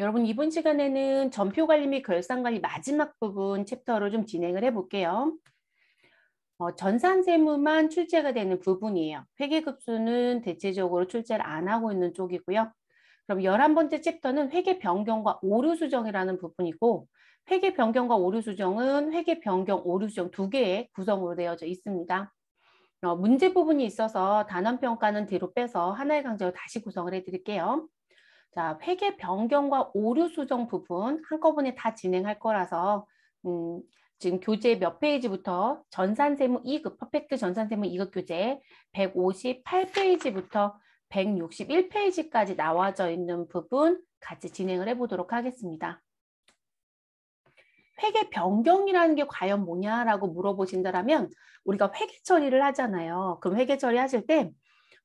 여러분 이번 시간에는 전표 관리 및 결산 관리 마지막 부분 챕터로 좀 진행을 해볼게요. 어, 전산세무만 출제가 되는 부분이에요. 회계급수는 대체적으로 출제를 안 하고 있는 쪽이고요. 그럼 열한 번째 챕터는 회계 변경과 오류 수정이라는 부분이고 회계 변경과 오류 수정은 회계 변경, 오류 수정 두 개의 구성으로 되어져 있습니다. 어, 문제 부분이 있어서 단원 평가는 뒤로 빼서 하나의 강좌로 다시 구성을 해드릴게요. 자, 회계 변경과 오류 수정 부분 한꺼번에 다 진행할 거라서 음, 지금 교재 몇 페이지부터 전산세무 2급, 그, 퍼펙트 전산세무 2급 그 교재 158페이지부터 161페이지까지 나와져 있는 부분 같이 진행을 해보도록 하겠습니다. 회계 변경이라는 게 과연 뭐냐라고 물어보신다면 우리가 회계 처리를 하잖아요. 그럼 회계 처리하실 때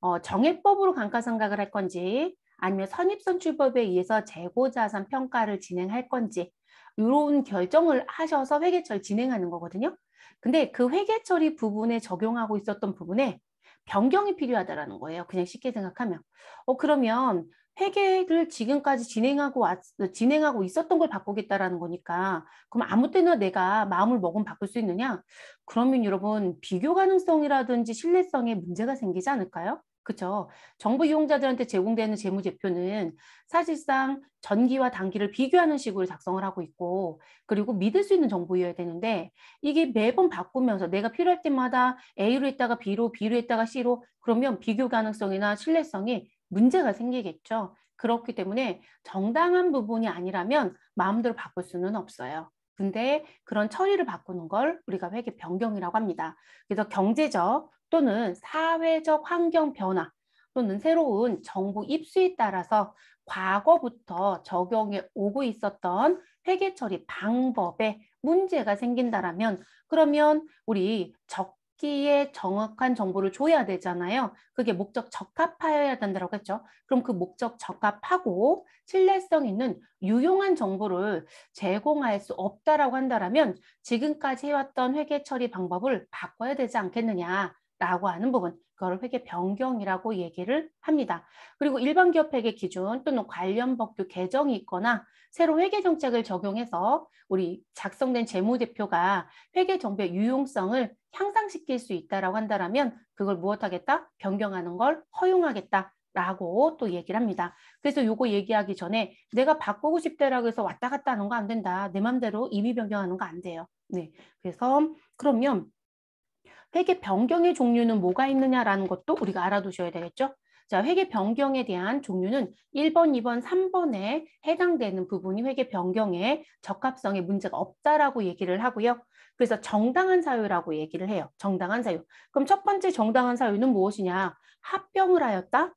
어, 정액법으로 감가상각을 할 건지 아니면 선입선출법에 의해서 재고자산 평가를 진행할 건지 이런 결정을 하셔서 회계처리 진행하는 거거든요. 근데 그 회계처리 부분에 적용하고 있었던 부분에 변경이 필요하다라는 거예요. 그냥 쉽게 생각하면. 어 그러면 회계를 지금까지 진행하고 왔, 진행하고 있었던 걸 바꾸겠다라는 거니까 그럼 아무 때나 내가 마음을 먹으면 바꿀 수 있느냐? 그러면 여러분 비교 가능성이라든지 신뢰성에 문제가 생기지 않을까요? 그렇죠. 정부 이용자들한테 제공되는 재무제표는 사실상 전기와 단기를 비교하는 식으로 작성을 하고 있고 그리고 믿을 수 있는 정보여야 되는데 이게 매번 바꾸면서 내가 필요할 때마다 A로 했다가 B로, B로 했다가 C로 그러면 비교 가능성이나 신뢰성이 문제가 생기겠죠. 그렇기 때문에 정당한 부분이 아니라면 마음대로 바꿀 수는 없어요. 근데 그런 처리를 바꾸는 걸 우리가 회계 변경이라고 합니다. 그래서 경제적, 또는 사회적 환경 변화 또는 새로운 정부 입수에 따라서 과거부터 적용해 오고 있었던 회계 처리 방법에 문제가 생긴다라면 그러면 우리 적기에 정확한 정보를 줘야 되잖아요. 그게 목적 적합하여야 된다고 했죠. 그럼 그 목적 적합하고 신뢰성 있는 유용한 정보를 제공할 수 없다라고 한다면 라 지금까지 해왔던 회계 처리 방법을 바꿔야 되지 않겠느냐. 라고 하는 부분, 그걸 회계 변경이라고 얘기를 합니다. 그리고 일반 기업 회계 기준 또는 관련 법규 개정이 있거나 새로 회계 정책을 적용해서 우리 작성된 재무대표가 회계 정비의 유용성을 향상시킬 수 있다라고 한다면 그걸 무엇하겠다? 변경하는 걸 허용하겠다. 라고 또 얘기를 합니다. 그래서 요거 얘기하기 전에 내가 바꾸고 싶다라고 해서 왔다 갔다 하는 거 안 된다. 내 맘대로 임의 변경하는 거 안 돼요. 네. 그래서 그러면 회계 변경의 종류는 뭐가 있느냐라는 것도 우리가 알아두셔야 되겠죠. 자, 회계 변경에 대한 종류는 1번, 2번, 3번에 해당되는 부분이 회계 변경에 적합성에 문제가 없다라고 얘기를 하고요. 그래서 정당한 사유라고 얘기를 해요. 정당한 사유. 그럼 첫 번째 정당한 사유는 무엇이냐? 합병을 하였다.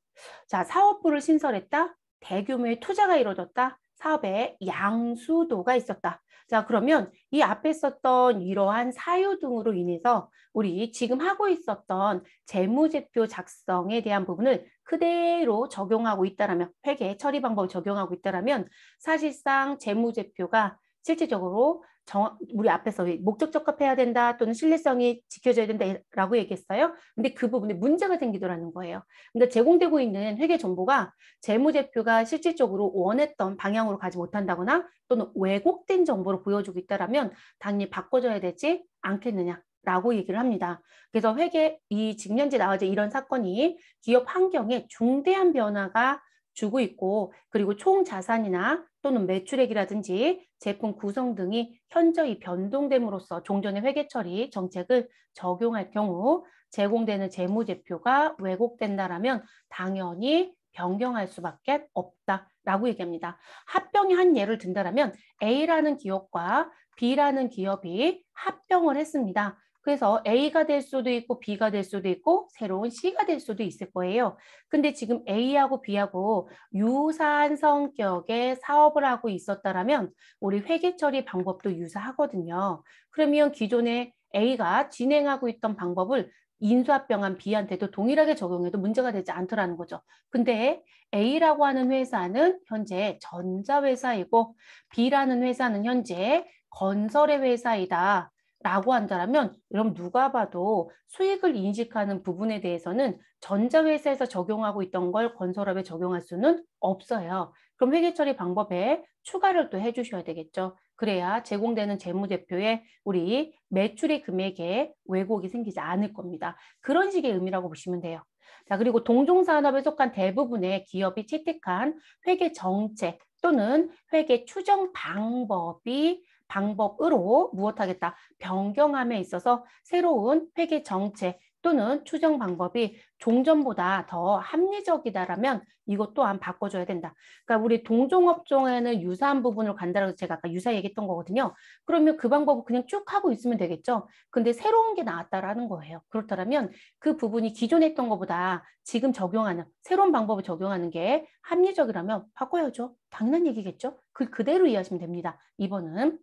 자, 사업부를 신설했다. 대규모의 투자가 이루어졌다. 사업에 양수도가 있었다. 자, 그러면 이 앞에 썼던 이러한 사유 등으로 인해서 우리 지금 하고 있었던 재무제표 작성에 대한 부분을 그대로 적용하고 있다라면 회계 처리 방법을 적용하고 있다라면 사실상 재무제표가 실질적으로 정, 우리 앞에서 목적 적합해야 된다 또는 신뢰성이 지켜져야 된다라고 얘기했어요. 근데 그 부분에 문제가 생기더라는 거예요. 근데 제공되고 있는 회계 정보가 재무제표가 실질적으로 원했던 방향으로 가지 못한다거나 또는 왜곡된 정보를 보여주고 있다라면 당연히 바꿔줘야 되지 않겠느냐. 라고 얘기를 합니다. 그래서 회계 이 직년제 나와제 이런 사건이 기업 환경에 중대한 변화가 주고 있고 그리고 총 자산이나 또는 매출액이라든지 제품 구성 등이 현저히 변동됨으로써 종전의 회계 처리 정책을 적용할 경우 제공되는 재무제표가 왜곡된다라면 당연히 변경할 수밖에 없다라고 얘기합니다. 합병이 한 예를 든다라면 A라는 기업과 B라는 기업이 합병을 했습니다. 그래서 A가 될 수도 있고 B가 될 수도 있고 새로운 C가 될 수도 있을 거예요. 근데 지금 A하고 B하고 유사한 성격의 사업을 하고 있었다면 우리 회계 처리 방법도 유사하거든요. 그러면 기존에 A가 진행하고 있던 방법을 인수합병한 B한테도 동일하게 적용해도 문제가 되지 않더라는 거죠. 근데 A라고 하는 회사는 현재 전자회사이고 B라는 회사는 현재 건설의 회사이다. 라고 한다면 여러분 누가 봐도 수익을 인식하는 부분에 대해서는 전자회사에서 적용하고 있던 걸 건설업에 적용할 수는 없어요. 그럼 회계처리 방법에 추가를 또 해주셔야 되겠죠. 그래야 제공되는 재무제표에 우리 매출의 금액에 왜곡이 생기지 않을 겁니다. 그런 식의 의미라고 보시면 돼요. 자 그리고 동종산업에 속한 대부분의 기업이 채택한 회계 정책 또는 회계 추정 방법이 방법으로 무엇하겠다 변경함에 있어서 새로운 회계 정책 또는 추정 방법이 종전보다 더 합리적이다라면 이것 또한 바꿔줘야 된다. 그러니까 우리 동종업종에는 유사한 부분을 간다라고 제가 아까 유사 얘기했던 거거든요. 그러면 그 방법을 그냥 쭉 하고 있으면 되겠죠. 근데 새로운 게 나왔다라는 거예요. 그렇다면 그 부분이 기존에 했던 것보다 지금 적용하는 새로운 방법을 적용하는 게 합리적이라면 바꿔야죠. 당연한 얘기겠죠. 그 그대로 이해하시면 됩니다. 이번은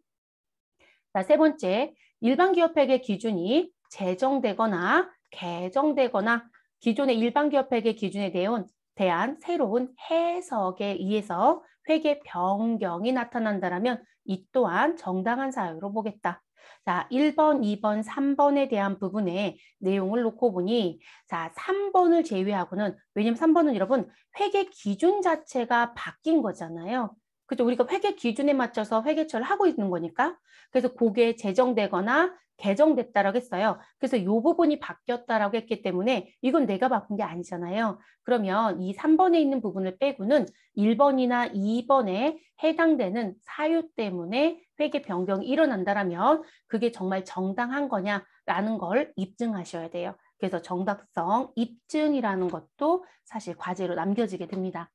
자, 세 번째, 일반 기업회계 기준이 제정되거나 개정되거나 기존의 일반 기업회계 기준에 대한 새로운 해석에 의해서 회계 변경이 나타난다면 이 또한 정당한 사유로 보겠다. 자, 1번, 2번, 3번에 대한 부분의 내용을 놓고 보니 자, 3번을 제외하고는 왜냐면 3번은 여러분 회계 기준 자체가 바뀐 거잖아요. 그죠? 우리가 회계 기준에 맞춰서 회계처를 하고 있는 거니까. 그래서 고게 제정되거나 개정됐다라고 했어요. 그래서 요 부분이 바뀌었다라고 했기 때문에 이건 내가 바꾼 게 아니잖아요. 그러면 이 3번에 있는 부분을 빼고는 1번이나 2번에 해당되는 사유 때문에 회계 변경이 일어난다라면 그게 정말 정당한 거냐라는 걸 입증하셔야 돼요. 그래서 정답성 입증이라는 것도 사실 과제로 남겨지게 됩니다.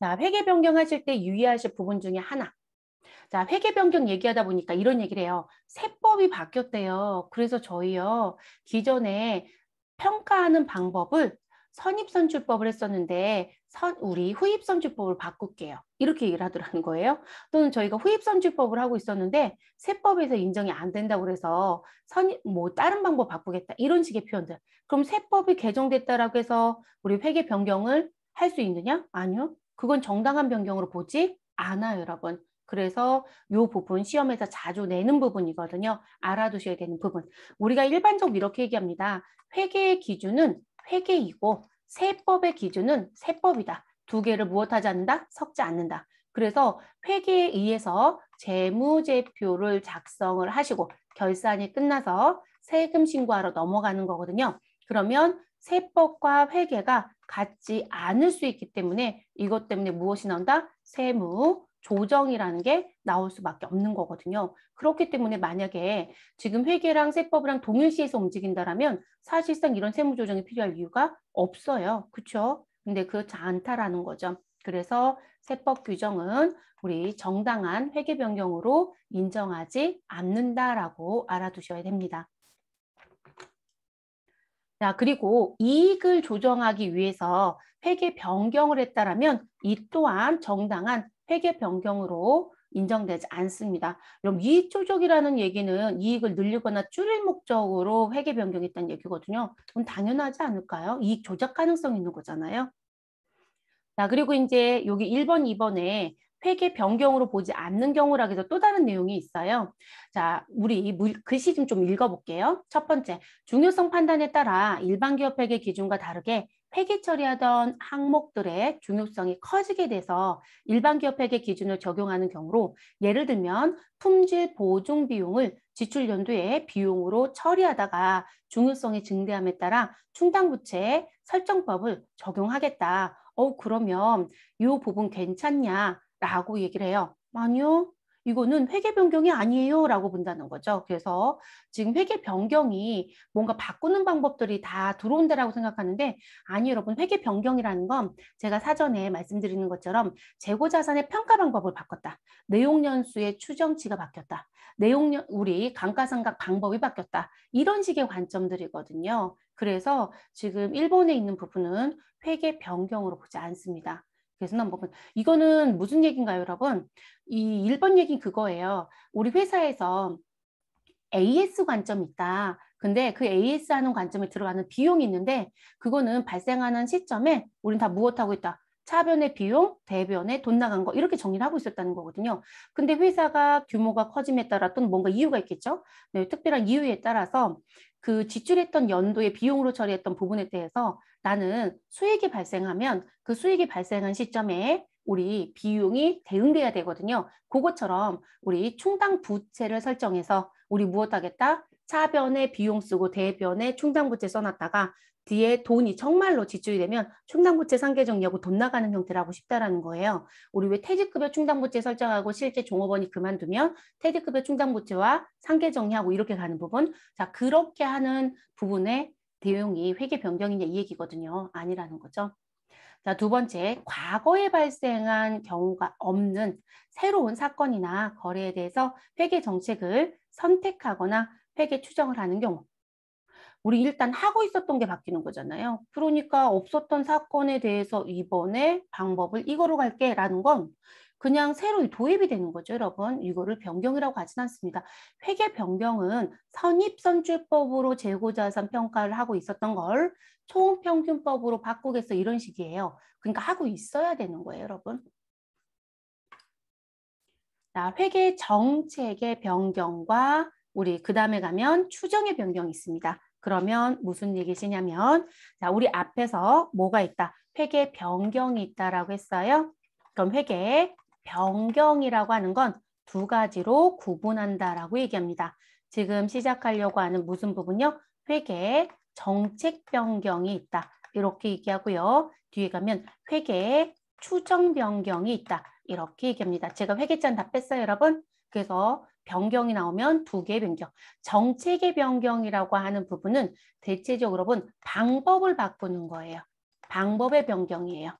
자, 회계 변경하실 때 유의하실 부분 중에 하나. 자, 회계 변경 얘기하다 보니까 이런 얘기를 해요. 세법이 바뀌었대요. 그래서 저희요, 기존에 평가하는 방법을 선입선출법을 했었는데 선, 우리 후입선출법을 바꿀게요. 이렇게 얘기를 하더라는 거예요. 또는 저희가 후입선출법을 하고 있었는데 세법에서 인정이 안 된다고 그래서 선입 뭐 다른 방법 바꾸겠다. 이런 식의 표현들. 그럼 세법이 개정됐다라고 해서 우리 회계 변경을 할 수 있느냐? 아니요. 그건 정당한 변경으로 보지 않아요, 여러분. 그래서 이 부분 시험에서 자주 내는 부분이거든요. 알아두셔야 되는 부분. 우리가 일반적으로 이렇게 얘기합니다. 회계의 기준은 회계이고 세법의 기준은 세법이다. 두 개를 무엇하지 않는다? 섞지 않는다. 그래서 회계에 의해서 재무제표를 작성을 하시고 결산이 끝나서 세금 신고하러 넘어가는 거거든요. 그러면 세법과 회계가 갖지 않을 수 있기 때문에 이것 때문에 무엇이 나온다? 세무, 조정이라는 게 나올 수밖에 없는 거거든요. 그렇기 때문에 만약에 지금 회계랑 세법이랑 동일시에서 움직인다라면 사실상 이런 세무 조정이 필요할 이유가 없어요. 그렇죠? 근데 그렇지 않다라는 거죠. 그래서 세법 규정은 우리 정당한 회계 변경으로 인정하지 않는다라고 알아두셔야 됩니다. 자, 그리고 이익을 조정하기 위해서 회계 변경을 했다라면 이 또한 정당한 회계 변경으로 인정되지 않습니다. 그럼 이익 조정이라는 얘기는 이익을 늘리거나 줄일 목적으로 회계 변경했다는 얘기거든요. 그럼 당연하지 않을까요? 이익 조작 가능성 있는 거잖아요. 자, 그리고 이제 여기 1번, 2번에 회계 변경으로 보지 않는 경우라고 해서 또 다른 내용이 있어요. 자, 우리 글씨 좀 읽어볼게요. 첫 번째, 중요성 판단에 따라 일반 기업 회계 기준과 다르게 회계 처리하던 항목들의 중요성이 커지게 돼서 일반 기업 회계 기준을 적용하는 경우로 예를 들면 품질 보증 비용을 지출 연도에 비용으로 처리하다가 중요성이 증대함에 따라 충당부채 설정법을 적용하겠다. 어 그러면 이 부분 괜찮냐? 라고 얘기를 해요. 아니요. 이거는 회계 변경이 아니에요 라고 본다는 거죠. 그래서 지금 회계 변경이 뭔가 바꾸는 방법들이 다 들어온다라고 생각하는데 아니 여러분 회계 변경이라는 건 제가 사전에 말씀드리는 것처럼 재고자산의 평가 방법을 바꿨다. 내용연수의 추정치가 바뀌었다. 내용 우리 감가상각 방법이 바뀌었다. 이런 식의 관점들이거든요. 그래서 지금 일본에 있는 부분은 회계 변경으로 보지 않습니다. 계산한 법은 이거는 무슨 얘기인가요 여러분? 이 1번 얘기 그거예요. 우리 회사에서 AS 관점이 있다. 근데 그 AS 하는 관점에 들어가는 비용이 있는데 그거는 발생하는 시점에 우린 다 무엇하고 있다. 차변의 비용, 대변에 돈 나간 거 이렇게 정리를 하고 있었다는 거거든요. 근데 회사가 규모가 커짐에 따라 또는 뭔가 이유가 있겠죠. 네, 특별한 이유에 따라서 그 지출했던 연도의 비용으로 처리했던 부분에 대해서 나는 수익이 발생하면 그 수익이 발생한 시점에 우리 비용이 대응돼야 되거든요. 그것처럼 우리 충당 부채를 설정해서 우리 무엇 하겠다? 차변에 비용 쓰고 대변에 충당 부채 써놨다가 뒤에 돈이 정말로 지출이 되면 충당부채 상계정리하고 돈 나가는 형태를 하고 싶다라는 거예요. 우리 왜 퇴직급여 충당부채 설정하고 실제 종업원이 그만두면 퇴직급여 충당부채와 상계정리하고 이렇게 가는 부분 자 그렇게 하는 부분에 대용이 회계 변경이냐 이 얘기거든요. 아니라는 거죠. 자, 두 번째, 과거에 발생한 경우가 없는 새로운 사건이나 거래에 대해서 회계 정책을 선택하거나 회계 추정을 하는 경우. 우리 일단 하고 있었던 게 바뀌는 거잖아요. 그러니까 없었던 사건에 대해서 이번에 방법을 이거로 갈게 라는 건 그냥 새로 도입이 되는 거죠, 여러분. 이거를 변경이라고 하진 않습니다. 회계 변경은 선입선출법으로 재고자산 평가를 하고 있었던 걸 총평균법으로 바꾸겠어 이런 식이에요. 그러니까 하고 있어야 되는 거예요, 여러분. 자, 회계 정책의 변경과 우리 그 다음에 가면 추정의 변경이 있습니다. 그러면 무슨 얘기시냐면 자, 우리 앞에서 뭐가 있다? 회계 변경이 있다라고 했어요. 그럼 회계 변경이라고 하는 건 두 가지로 구분한다라고 얘기합니다. 지금 시작하려고 하는 무슨 부분요? 회계, 정책 변경이 있다. 이렇게 얘기하고요. 뒤에 가면 회계, 추정 변경이 있다. 이렇게 얘기합니다. 제가 회계짠 다 뺐어요, 여러분. 그래서 변경이 나오면 두 개의 변경. 정책의 변경이라고 하는 부분은 대체적으로 여러 방법을 바꾸는 거예요. 방법의 변경이에요.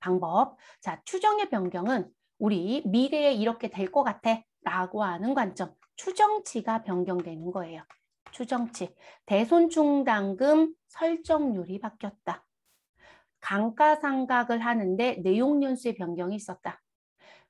방법. 자, 추정의 변경은 우리 미래에 이렇게 될 것 같아 라고 하는 관점. 추정치가 변경되는 거예요. 추정치. 대손충당금 설정률이 바뀌었다. 강가상각을 하는데 내용연수의 변경이 있었다.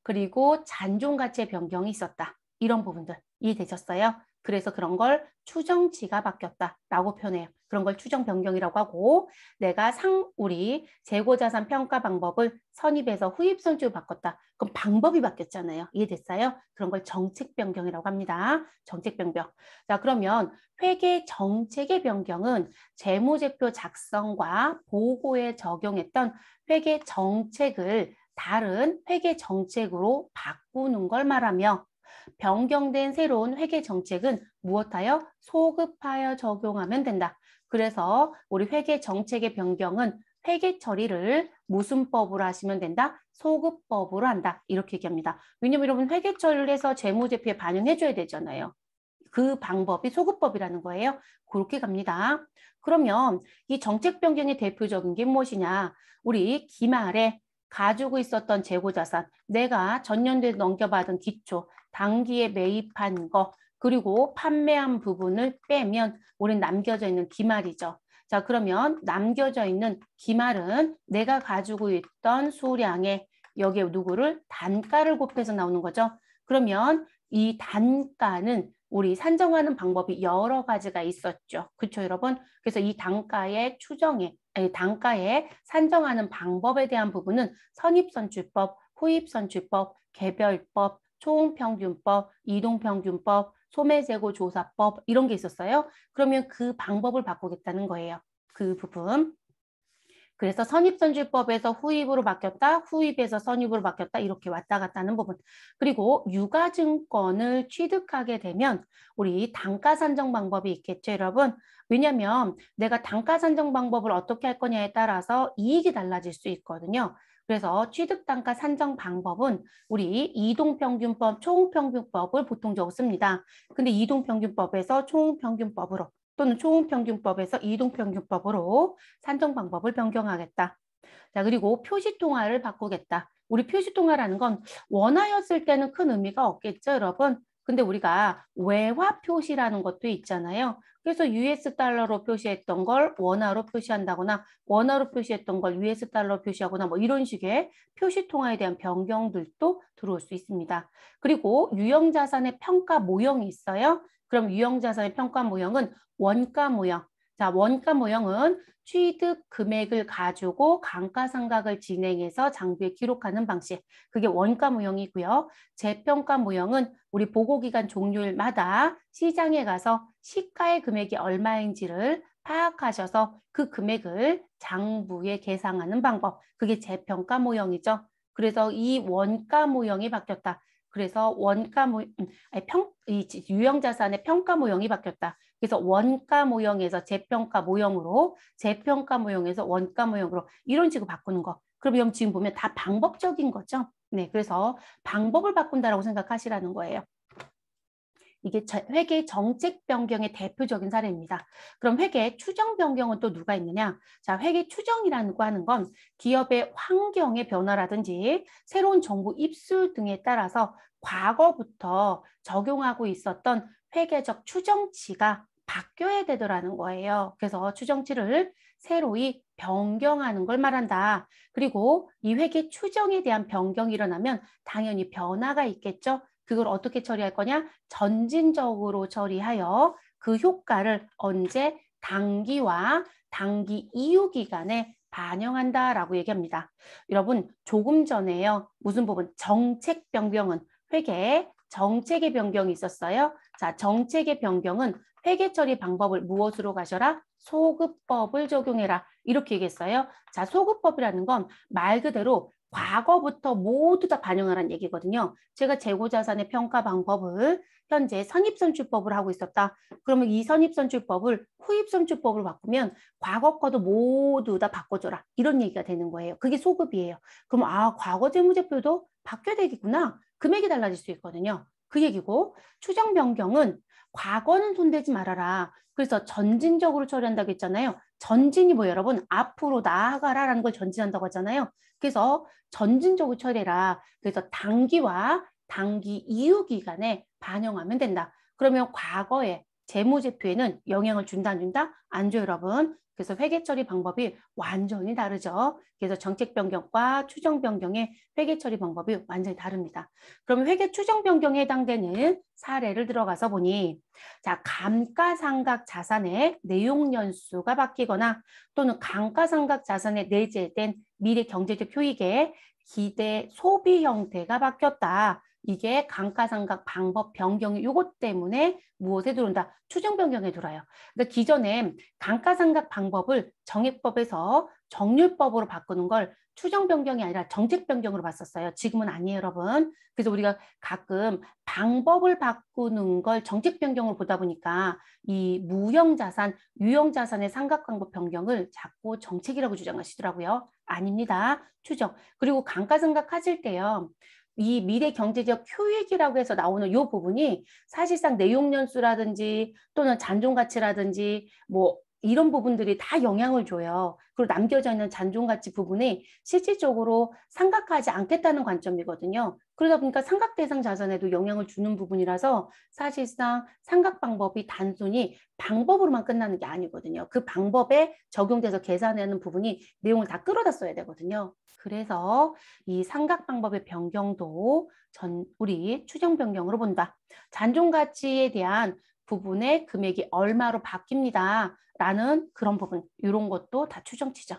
그리고 잔존가치의 변경이 있었다. 이런 부분들 이해되셨어요? 그래서 그런 걸 추정치가 바뀌었다라고 표현해요. 그런 걸 추정 변경이라고 하고 내가 상 우리 재고 자산 평가 방법을 선입에서 후입 선주로 바꿨다. 그럼 방법이 바뀌었잖아요. 이해됐어요? 그런 걸 정책 변경이라고 합니다. 정책 변경. 자, 그러면 회계 정책의 변경은 재무제표 작성과 보고에 적용했던 회계 정책을 다른 회계 정책으로 바꾸는 걸 말하며 변경된 새로운 회계 정책은 무엇하여 소급하여 적용하면 된다. 그래서 우리 회계 정책의 변경은 회계 처리를 무슨법으로 하시면 된다. 소급법으로 한다. 이렇게 얘기합니다. 왜냐면 여러분 회계 처리를 해서 재무제표에 반영해줘야 되잖아요. 그 방법이 소급법이라는 거예요. 그렇게 갑니다. 그러면 이 정책 변경의 대표적인 게 무엇이냐. 우리 기말에 가지고 있었던 재고자산, 내가 전년도에 넘겨받은 기초, 단기에 매입한 거, 그리고 판매한 부분을 빼면 우린 남겨져 있는 기말이죠. 자 그러면 남겨져 있는 기말은 내가 가지고 있던 수량에 여기에 누구를 단가를 곱해서 나오는 거죠. 그러면 이 단가는 우리 산정하는 방법이 여러 가지가 있었죠. 그렇죠 여러분? 그래서 이 단가의 추정에 단가에 산정하는 방법에 대한 부분은 선입선출법, 후입선출법, 개별법, 초음평균법, 이동평균법, 소매 재고 조사법 이런 게 있었어요. 그러면 그 방법을 바꾸겠다는 거예요. 그 부분. 그래서 선입선출법에서 후입으로 바뀌었다, 후입에서 선입으로 바뀌었다 이렇게 왔다 갔다 하는 부분. 그리고 유가증권을 취득하게 되면 우리 단가 산정 방법이 있겠죠, 여러분. 왜냐하면 내가 단가 산정 방법을 어떻게 할 거냐에 따라서 이익이 달라질 수 있거든요. 그래서 취득단가 산정 방법은 우리 이동평균법, 총평균법을 보통 적습니다. 근데 이동평균법에서 총평균법으로 또는 초음평균법에서 이동평균법으로 산정 방법을 변경하겠다. 자 그리고 표시 통화를 바꾸겠다. 우리 표시 통화라는 건 원하였을 때는 큰 의미가 없겠죠, 여러분. 근데 우리가 외화 표시라는 것도 있잖아요. 그래서 US 달러로 표시했던 걸 원화로 표시한다거나 원화로 표시했던 걸 US 달러로 표시하거나 뭐 이런 식의 표시 통화에 대한 변경들도 들어올 수 있습니다. 그리고 유형 자산의 평가 모형이 있어요. 그럼 유형 자산의 평가 모형은 원가 모형. 자, 원가 모형은 취득 금액을 가지고 감가상각을 진행해서 장부에 기록하는 방식. 그게 원가 모형이고요. 재평가 모형은 우리 보고기간 종료일마다 시장에 가서 시가의 금액이 얼마인지를 파악하셔서 그 금액을 장부에 계상하는 방법. 그게 재평가 모형이죠. 그래서 이 원가 모형이 바뀌었다. 그래서 원가 모, 아 평, 이 유형 자산의 평가 모형이 바뀌었다. 그래서 원가 모형에서 재평가 모형으로 재평가 모형에서 원가 모형으로 이런 식으로 바꾸는 거. 그럼 지금 보면 다 방법적인 거죠. 네, 그래서 방법을 바꾼다라고 생각하시라는 거예요. 이게 회계 정책 변경의 대표적인 사례입니다. 그럼 회계 추정 변경은 또 누가 있느냐? 자, 회계 추정이라는 거 하는 건 기업의 환경의 변화라든지 새로운 정부 입수 등에 따라서 과거부터 적용하고 있었던 회계적 추정치가 바뀌어야 되더라는 거예요. 그래서 추정치를 새로이 변경하는 걸 말한다. 그리고 이 회계 추정에 대한 변경이 일어나면 당연히 변화가 있겠죠. 그걸 어떻게 처리할 거냐? 전진적으로 처리하여 그 효과를 언제 단기와 단기 이후 기간에 반영한다라고 얘기합니다. 여러분 조금 전에요. 무슨 부분? 정책 변경은 회계 정책의 변경이 있었어요. 자, 정책의 변경은 회계 처리 방법을 무엇으로 가셔라? 소급법을 적용해라. 이렇게 얘기했어요. 자, 소급법이라는 건 말 그대로 과거부터 모두 다 반영하라는 얘기거든요. 제가 재고자산의 평가 방법을 현재 선입선출법을 하고 있었다. 그러면 이 선입선출법을 후입선출법을 바꾸면 과거 거도 모두 다 바꿔줘라. 이런 얘기가 되는 거예요. 그게 소급이에요. 그럼 아 과거 재무제표도 바뀌어야 되겠구나. 금액이 달라질 수 있거든요. 그 얘기고 추정 변경은 과거는 손대지 말아라. 그래서 전진적으로 처리한다고 했잖아요. 전진이 뭐 여러분 앞으로 나아가라라는 걸 전진한다고 하잖아요. 그래서 전진적으로 처리해라. 그래서 단기와 단기 이후 기간에 반영하면 된다. 그러면 과거에 재무제표에는 영향을 준다 안 준다? 안 줘 여러분. 그래서 회계 처리 방법이 완전히 다르죠. 그래서 정책 변경과 추정 변경의 회계 처리 방법이 완전히 다릅니다. 그러면 회계 추정 변경에 해당되는 사례를 들어가서 보니 자 감가상각 자산의 내용 연수가 바뀌거나 또는 감가상각 자산에 내재된 미래 경제적 효익의 기대 소비 형태가 바뀌었다. 이게 감가상각 방법 변경이 요것 때문에 무엇에 들어온다? 추정 변경에 들어와요. 그러니까 기존에 감가상각 방법을 정액법에서 정률법으로 바꾸는 걸 추정 변경이 아니라 정책 변경으로 봤었어요. 지금은 아니에요, 여러분. 그래서 우리가 가끔 방법을 바꾸는 걸 정책 변경으로 보다 보니까 이 무형 자산, 유형 자산의 상각 방법 변경을 자꾸 정책이라고 주장하시더라고요. 아닙니다. 추정. 그리고 감가상각 하실 때요. 이 미래 경제적 효익이라고 해서 나오는 요 부분이 사실상 내용연수라든지 또는 잔존가치라든지 뭐 이런 부분들이 다 영향을 줘요. 그리고 남겨져 있는 잔존 가치 부분이 실질적으로 상각하지 않겠다는 관점이거든요. 그러다 보니까 상각 대상 자산에도 영향을 주는 부분이라서 사실상 상각 방법이 단순히 방법으로만 끝나는 게 아니거든요. 그 방법에 적용돼서 계산하는 부분이 내용을 다 끌어다 써야 되거든요. 그래서 이 상각 방법의 변경도 전 우리 추정 변경으로 본다. 잔존 가치에 대한 부분의 금액이 얼마로 바뀝니다. 라는 그런 부분 이런 것도 다 추정 치정.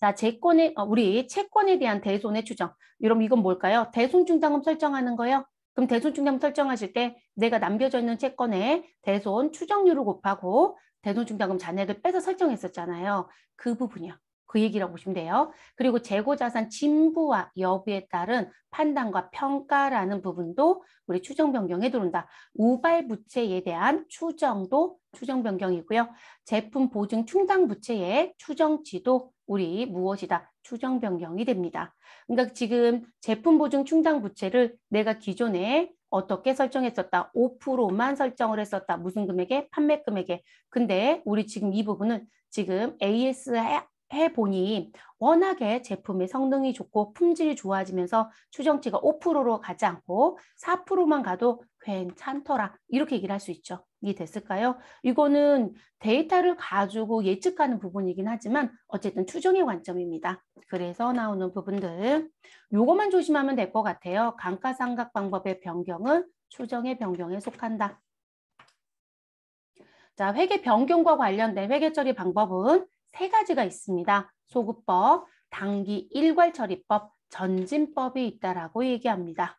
자, 채권에 어, 우리 채권에 대한 대손의 추정. 여러분 이건 뭘까요? 대손 충당금 설정하는 거요. 예 그럼 대손 충당금 설정하실 때 내가 남겨져 있는 채권에 대손 추정률을 곱하고 대손 충당금 잔액을 빼서 설정했었잖아요. 그 부분이요. 그 얘기라고 보시면 돼요. 그리고 재고자산 진부와 여부에 따른 판단과 평가라는 부분도 우리 추정 변경에 들어온다. 우발 부채에 대한 추정도 추정 변경이고요. 제품 보증 충당 부채의 추정치도 우리 무엇이다? 추정 변경이 됩니다. 그러니까 지금 제품 보증 충당 부채를 내가 기존에 어떻게 설정했었다. 5%만 설정을 했었다. 무슨 금액에? 판매 금액에. 근데 우리 지금 이 부분은 지금 AS 해보니 워낙에 제품의 성능이 좋고 품질이 좋아지면서 추정치가 5%로 가지 않고 4%만 가도 괜찮더라 이렇게 얘기를 할 수 있죠. 이 됐을까요? 이거는 데이터를 가지고 예측하는 부분이긴 하지만 어쨌든 추정의 관점입니다. 그래서 나오는 부분들 요것만 조심하면 될 것 같아요. 감가상각 방법의 변경은 추정의 변경에 속한다. 자, 회계 변경과 관련된 회계 처리 방법은 세 가지가 있습니다. 소급법, 당기 일괄처리법, 전진법이 있다라고 얘기합니다.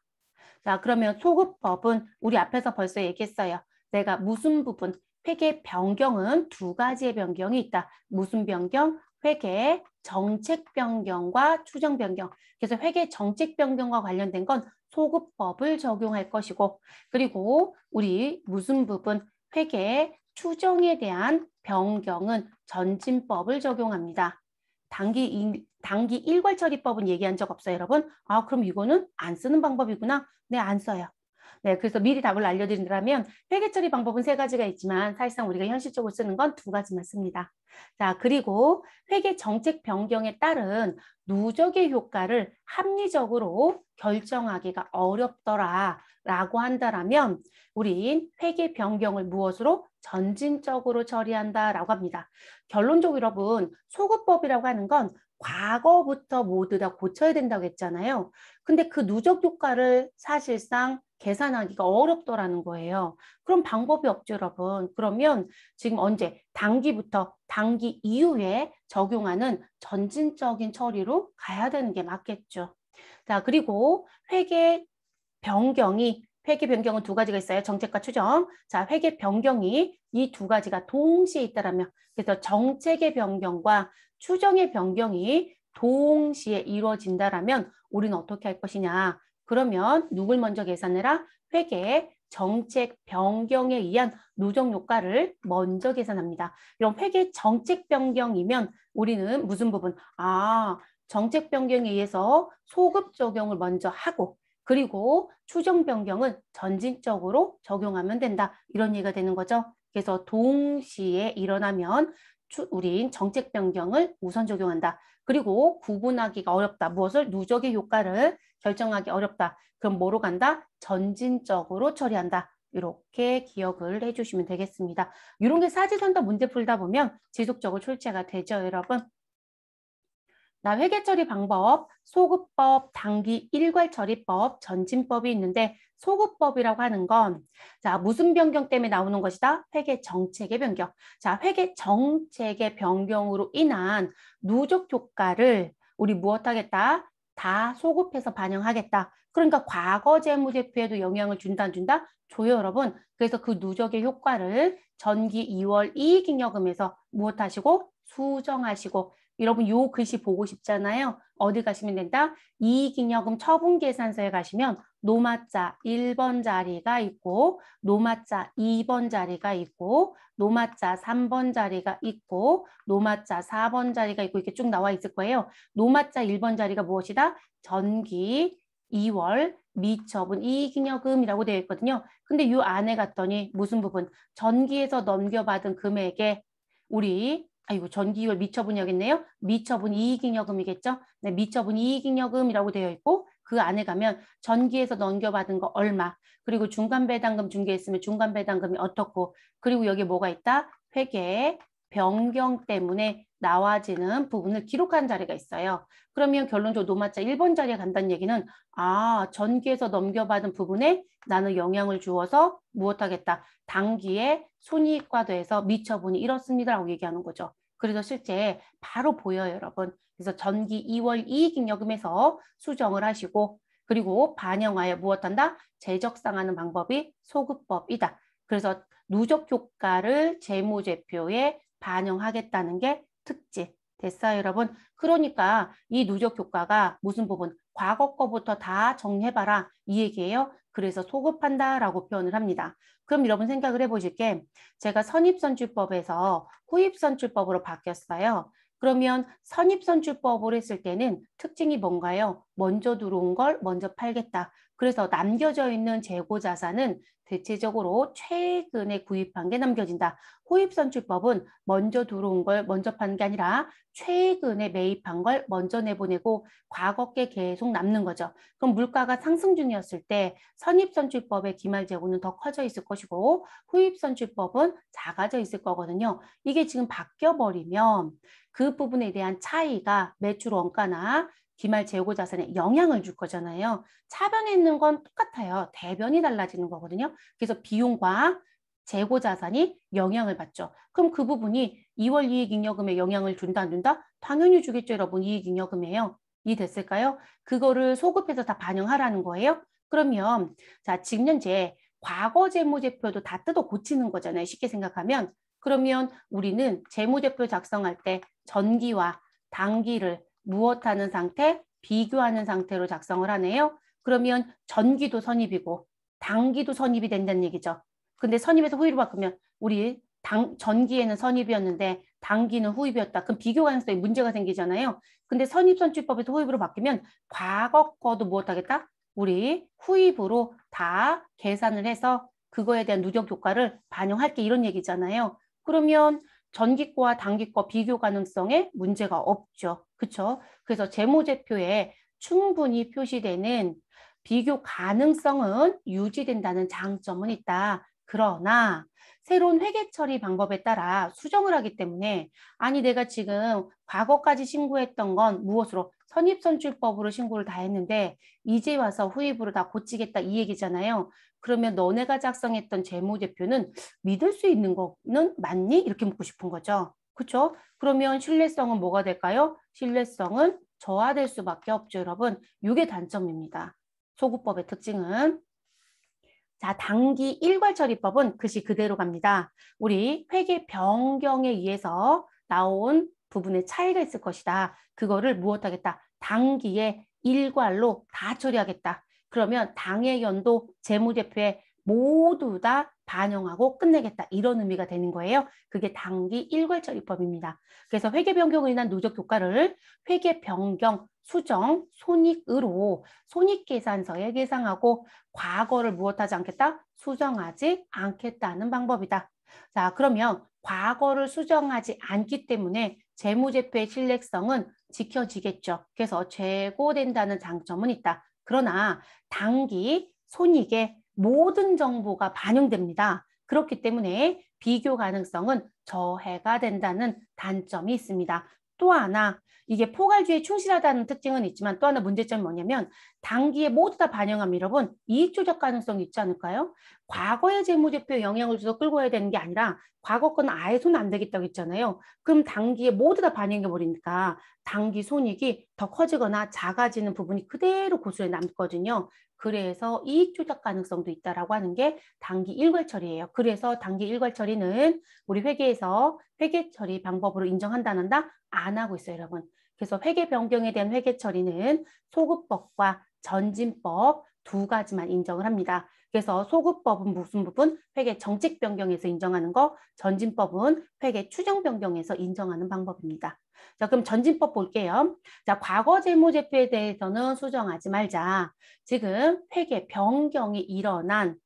자, 그러면 소급법은 우리 앞에서 벌써 얘기했어요. 내가 무슨 부분, 회계 변경은 두 가지의 변경이 있다. 무슨 변경? 회계 정책 변경과 추정 변경. 그래서 회계 정책 변경과 관련된 건 소급법을 적용할 것이고 그리고 우리 무슨 부분 회계 추정에 대한 변경은 전진법을 적용합니다. 단기, 이, 단기 일괄 처리법은 얘기한 적 없어요, 여러분? 아, 그럼 이거는 안 쓰는 방법이구나. 네, 안 써요. 네, 그래서 미리 답을 알려드린다면 회계 처리 방법은 세 가지가 있지만 사실상 우리가 현실적으로 쓰는 건 두 가지만 씁니다. 자, 그리고 회계 정책 변경에 따른 누적의 효과를 합리적으로 결정하기가 어렵더라라고 한다라면 우린 회계 변경을 무엇으로 전진적으로 처리한다라고 합니다. 결론적으로 여러분 소급법이라고 하는 건 과거부터 모두 다 고쳐야 된다고 했잖아요. 근데 그 누적 효과를 사실상 계산하기가 어렵더라는 거예요. 그럼 방법이 없죠, 여러분. 그러면 지금 언제 단기부터 단기 이후에 적용하는 전진적인 처리로 가야 되는 게 맞겠죠. 자, 그리고 회계 변경이 회계 변경은 두 가지가 있어요. 정책과 추정. 자, 회계 변경이 이 두 가지가 동시에 있다라면 그래서 정책의 변경과 추정의 변경이 동시에 이루어진다라면 우리는 어떻게 할 것이냐. 그러면 누굴 먼저 계산해라? 회계 정책 변경에 의한 누적 효과를 먼저 계산합니다. 이런 회계 정책 변경이면 우리는 무슨 부분? 아, 정책 변경에 의해서 소급 적용을 먼저 하고 그리고 추정 변경은 전진적으로 적용하면 된다. 이런 얘기가 되는 거죠. 그래서 동시에 일어나면 우린 정책 변경을 우선 적용한다. 그리고 구분하기가 어렵다. 무엇을 누적의 효과를 결정하기 어렵다. 그럼 뭐로 간다? 전진적으로 처리한다. 이렇게 기억을 해주시면 되겠습니다. 이런 게 사지선다 문제 풀다 보면 지속적으로 출제가 되죠, 여러분. 나 회계 처리 방법, 소급법, 당기 일괄 처리법, 전진법이 있는데 소급법이라고 하는 건 자, 무슨 변경 때문에 나오는 것이다? 회계 정책의 변경. 자, 회계 정책의 변경으로 인한 누적 효과를 우리 무엇 하겠다? 다 소급해서 반영하겠다. 그러니까 과거 재무제표에도 영향을 준다 안 준다? 조요 여러분. 그래서 그 누적의 효과를 전기 2월 이익잉여금에서 무엇 하시고? 수정하시고 여러분 요 글씨 보고 싶잖아요. 어디 가시면 된다? 이익잉여금 처분계산서에 가시면 노마자 1번 자리가 있고 노마자 2번 자리가 있고 노마자 3번 자리가 있고 노마자 4번 자리가 있고 이렇게 쭉 나와 있을 거예요. 노마자 1번 자리가 무엇이다? 전기 2월 미처분 이익잉여금이라고 되어 있거든요. 근데 요 안에 갔더니 무슨 부분? 전기에서 넘겨받은 금액에 우리 아이고 전기율 미처분이겠네요. 미처분 이익잉여금이겠죠. 네, 미처분 이익잉여금이라고 되어 있고 그 안에 가면 전기에서 넘겨받은 거 얼마 그리고 중간배당금 중개했으면 중간배당금이 어떻고 그리고 여기 뭐가 있다? 회계, 변경 때문에 나와지는 부분을 기록한 자리가 있어요. 그러면 결론적으로 노마자 1번 자리에 간다는 얘기는 아 전기에서 넘겨받은 부분에 나는 영향을 주어서 무엇하겠다. 단기에 손이익과 돼서 미처보니 이렇습니다라고 얘기하는 거죠. 그래서 실제 바로 보여요 여러분. 그래서 전기 2월 이익잉여금에서 수정을 하시고 그리고 반영하여 무엇한다? 재적상하는 방법이 소급법이다. 그래서 누적 효과를 재무제표에 반영하겠다는 게특징 됐어요, 여러분? 그러니까 이 누적 효과가 무슨 부분? 과거 거부터 다 정해봐라 리이 얘기예요. 그래서 소급한다라고 표현을 합니다. 그럼 여러분 생각을 해보실게 제가 선입선출법에서 후입선출법으로 바뀌었어요. 그러면 선입선출법을 했을 때는 특징이 뭔가요? 먼저 들어온 걸 먼저 팔겠다. 그래서 남겨져 있는 재고 자산은 대체적으로 최근에 구입한 게 남겨진다. 호입선출법은 먼저 들어온 걸 먼저 판 게 아니라 최근에 매입한 걸 먼저 내보내고 과거께 계속 남는 거죠. 그럼 물가가 상승 중이었을 때 선입선출법의 기말 재고는 더 커져 있을 것이고 후입선출법은 작아져 있을 거거든요. 이게 지금 바뀌어버리면 그 부분에 대한 차이가 매출 원가나 기말 재고 자산에 영향을 줄 거잖아요. 차변에 있는 건 똑같아요. 대변이 달라지는 거거든요. 그래서 비용과 재고 자산이 영향을 받죠. 그럼 그 부분이 2월 이익잉여금에 영향을 준다 안 준다? 당연히 주겠죠, 여러분. 이익잉여금에요. 이해됐을까요? 그거를 소급해서 다 반영하라는 거예요. 그러면 자 직년제 과거 재무제표도 다 뜯어 고치는 거잖아요. 쉽게 생각하면 그러면 우리는 재무제표 작성할 때 전기와 당기를 무엇하는 상태, 비교하는 상태로 작성을 하네요. 그러면 전기도 선입이고 당기도 선입이 된다는 얘기죠. 근데 선입에서 후위로 바꾸면 우리 당, 전기에는 선입이었는데 당기는 후입이었다. 그럼 비교 가능성에 문제가 생기잖아요. 근데 선입선출법에서 후입으로 바뀌면 과거 거도 무엇하겠다? 우리 후입으로 다 계산을 해서 그거에 대한 누적 효과를 반영할게 이런 얘기잖아요. 그러면 전기과 당기과 비교 가능성에 문제가 없죠. 그렇죠? 그래서 재무제표에 충분히 표시되는 비교 가능성은 유지된다는 장점은 있다. 그러나 새로운 회계 처리 방법에 따라 수정을 하기 때문에 아니 내가 지금 과거까지 신고했던 건 무엇으로 선입선출법으로 신고를 다 했는데 이제 와서 후입으로 다 고치겠다 이 얘기잖아요. 그러면 너네가 작성했던 재무제표는 믿을 수 있는 거는 맞니? 이렇게 묻고 싶은 거죠. 그렇죠? 그러면 신뢰성은 뭐가 될까요? 신뢰성은 저하될 수밖에 없죠, 여러분. 이게 단점입니다. 소급법의 특징은 자, 단기 일괄 처리법은 글씨 그대로 갑니다. 우리 회계 변경에 의해서 나온 부분의 차이가 있을 것이다. 그거를 무엇하겠다? 당기에 일괄로 다 처리하겠다. 그러면 당의 연도 재무제표에 모두 다 반영하고 끝내겠다 이런 의미가 되는 거예요. 그게 단기 일괄처리법입니다. 그래서 회계 변경으로 인한 누적 효과를 회계 변경, 수정, 손익으로 손익계산서에 계상하고 과거를 무엇하지 않겠다? 수정하지 않겠다는 방법이다. 자 그러면 과거를 수정하지 않기 때문에 재무제표의 신뢰성은 지켜지겠죠. 그래서 재고된다는 장점은 있다. 그러나 단기 손익에 모든 정보가 반영됩니다. 그렇기 때문에 비교 가능성은 저해가 된다는 단점이 있습니다. 또 하나 이게 포괄주의에 충실하다는 특징은 있지만 또 하나 문제점이 뭐냐면 단기에 모두 다 반영함 여러분 이익 조작 가능성이 있지 않을까요? 과거의 재무제표에 영향을 줘서 끌고 와야 되는 게 아니라 과거 건 아예 손 안 대겠다고 했잖아요. 그럼 단기에 모두 다 반영해 버리니까 단기 손익이 더 커지거나 작아지는 부분이 그대로 고수에 남거든요. 그래서 이익 조작 가능성도 있다라고 하는 게 단기 일괄 처리예요. 그래서 단기 일괄 처리는 우리 회계에서 회계 처리 방법으로 인정한다한다안 하고 있어요, 여러분. 그래서 회계 변경에 대한 회계 처리는 소급법과 전진법 두 가지만 인정을 합니다. 그래서 소급법은 무슨 부분? 회계 정책 변경에서 인정하는 거, 전진법은 회계 추정 변경에서 인정하는 방법입니다. 자, 그럼 전진법 볼게요. 자, 과거 재무제표에 대해서는 수정하지 말자. 지금 회계 변경이 일어난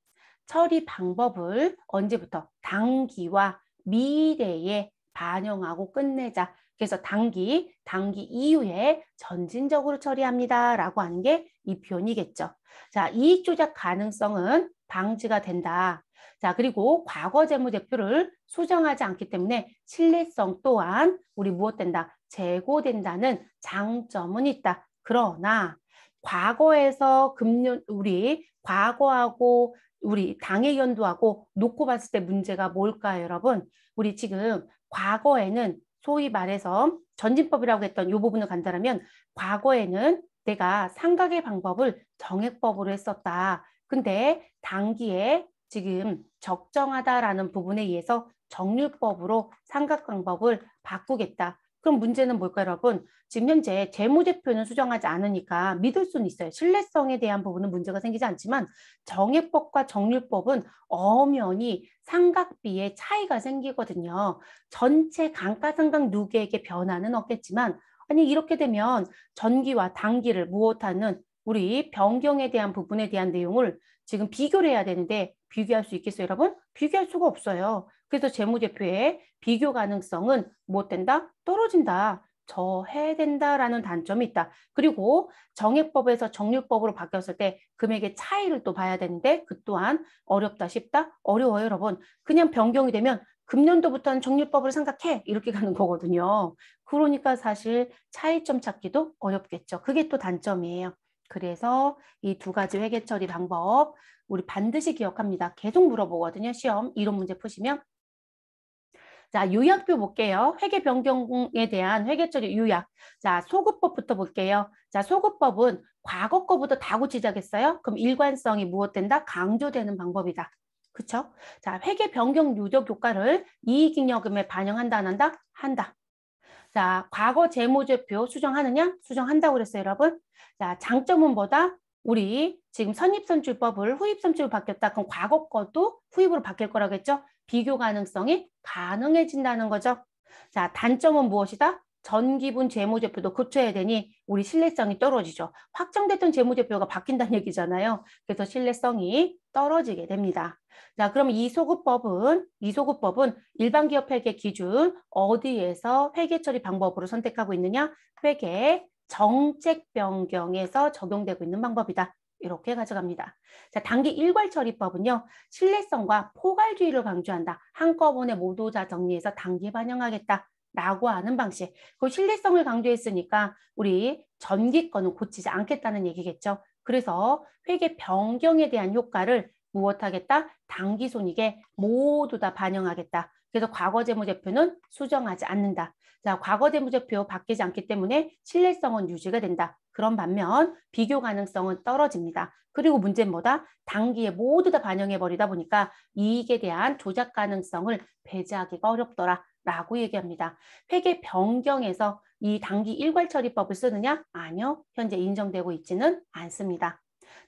처리 방법을 언제부터 당기와 미래에 반영하고 끝내자. 그래서 당기, 당기 이후에 전진적으로 처리합니다라고 하는 게 이 표현이겠죠. 자, 이익 조작 가능성은 방지가 된다. 자 그리고 과거 재무제표를 수정하지 않기 때문에 신뢰성 또한 우리 무엇된다? 재고된다는 장점은 있다. 그러나 과거에서 금년 우리 과거하고 우리 당의 연도하고 놓고 봤을 때 문제가 뭘까요 여러분? 우리 지금 과거에는 소위 말해서 전진법이라고 했던 이 부분을 간다면 과거에는 내가 상각의 방법을 정액법으로 했었다. 근데 단기에 지금 적정하다라는 부분에 의해서 정률법으로 삼각방법을 바꾸겠다. 그럼 문제는 뭘까요, 여러분? 지금 현재 재무제표는 수정하지 않으니까 믿을 수는 있어요. 신뢰성에 대한 부분은 문제가 생기지 않지만 정액법과 정률법은 엄연히 삼각비의 차이가 생기거든요. 전체 강가상각누계에게 변화는 없겠지만 아니 이렇게 되면 전기와 단기를 무엇하는 우리 변경에 대한 부분에 대한 내용을 지금 비교를 해야 되는데 비교할 수 있겠어요, 여러분? 비교할 수가 없어요. 그래서 재무제표의 비교 가능성은 못 된다? 떨어진다. 저해된다라는 단점이 있다. 그리고 정액법에서 정률법으로 바뀌었을 때 금액의 차이를 또 봐야 되는데 그 또한 어렵다 싶다? 어려워요 여러분. 그냥 변경이 되면 금년도부터는 정률법을 생각해 이렇게 가는 거거든요. 그러니까 사실 차이점 찾기도 어렵겠죠. 그게 또 단점이에요. 그래서 이 두 가지 회계 처리 방법 우리 반드시 기억합니다. 계속 물어보거든요. 시험 이론 문제 푸시면. 자, 요약표 볼게요. 회계 변경에 대한 회계 처리 요약. 자, 소급법부터 볼게요. 자, 소급법은 과거 거부터다 고치자겠어요? 그럼 일관성이 무엇된다? 강조되는 방법이다. 그쵸? 자, 회계 변경 누적 효과를 이익잉여금에 반영한다 안 한다? 한다. 자, 과거 재무제표 수정하느냐? 수정한다고 그랬어요, 여러분. 자, 장점은 뭐다? 우리 지금 선입선출법을 후입선출로 바뀌었다. 그럼 과거 것도 후입으로 바뀔 거라고 했죠? 비교 가능성이 가능해진다는 거죠. 자, 단점은 무엇이다? 전기분 재무제표도 고쳐야 되니 우리 신뢰성이 떨어지죠. 확정됐던 재무제표가 바뀐다는 얘기잖아요. 그래서 신뢰성이 떨어지게 됩니다. 자, 그럼 이 소급법은 이 소급법은 일반 기업 회계 기준 어디에서 회계 처리 방법으로 선택하고 있느냐? 회계 정책 변경에서 적용되고 있는 방법이다. 이렇게 가져갑니다. 자, 단기 일괄 처리법은요. 신뢰성과 포괄주의를 강조한다. 한꺼번에 모두 다 정리해서 단기 반영하겠다. 라고 하는 방식. 그 신뢰성을 강조했으니까 우리 전기 거은 고치지 않겠다는 얘기겠죠. 그래서 회계 변경에 대한 효과를 무엇하겠다? 단기 손익에 모두 다 반영하겠다. 그래서 과거 재무제표는 수정하지 않는다. 자, 과거 재무제표 바뀌지 않기 때문에 신뢰성은 유지가 된다. 그런 반면 비교 가능성은 떨어집니다. 그리고 문제는 뭐다? 단기에 모두 다 반영해버리다 보니까 이익에 대한 조작 가능성을 배제하기가 어렵더라. 라고 얘기합니다. 회계 변경에서 이 단기 일괄 처리법을 쓰느냐? 아니요. 현재 인정되고 있지는 않습니다.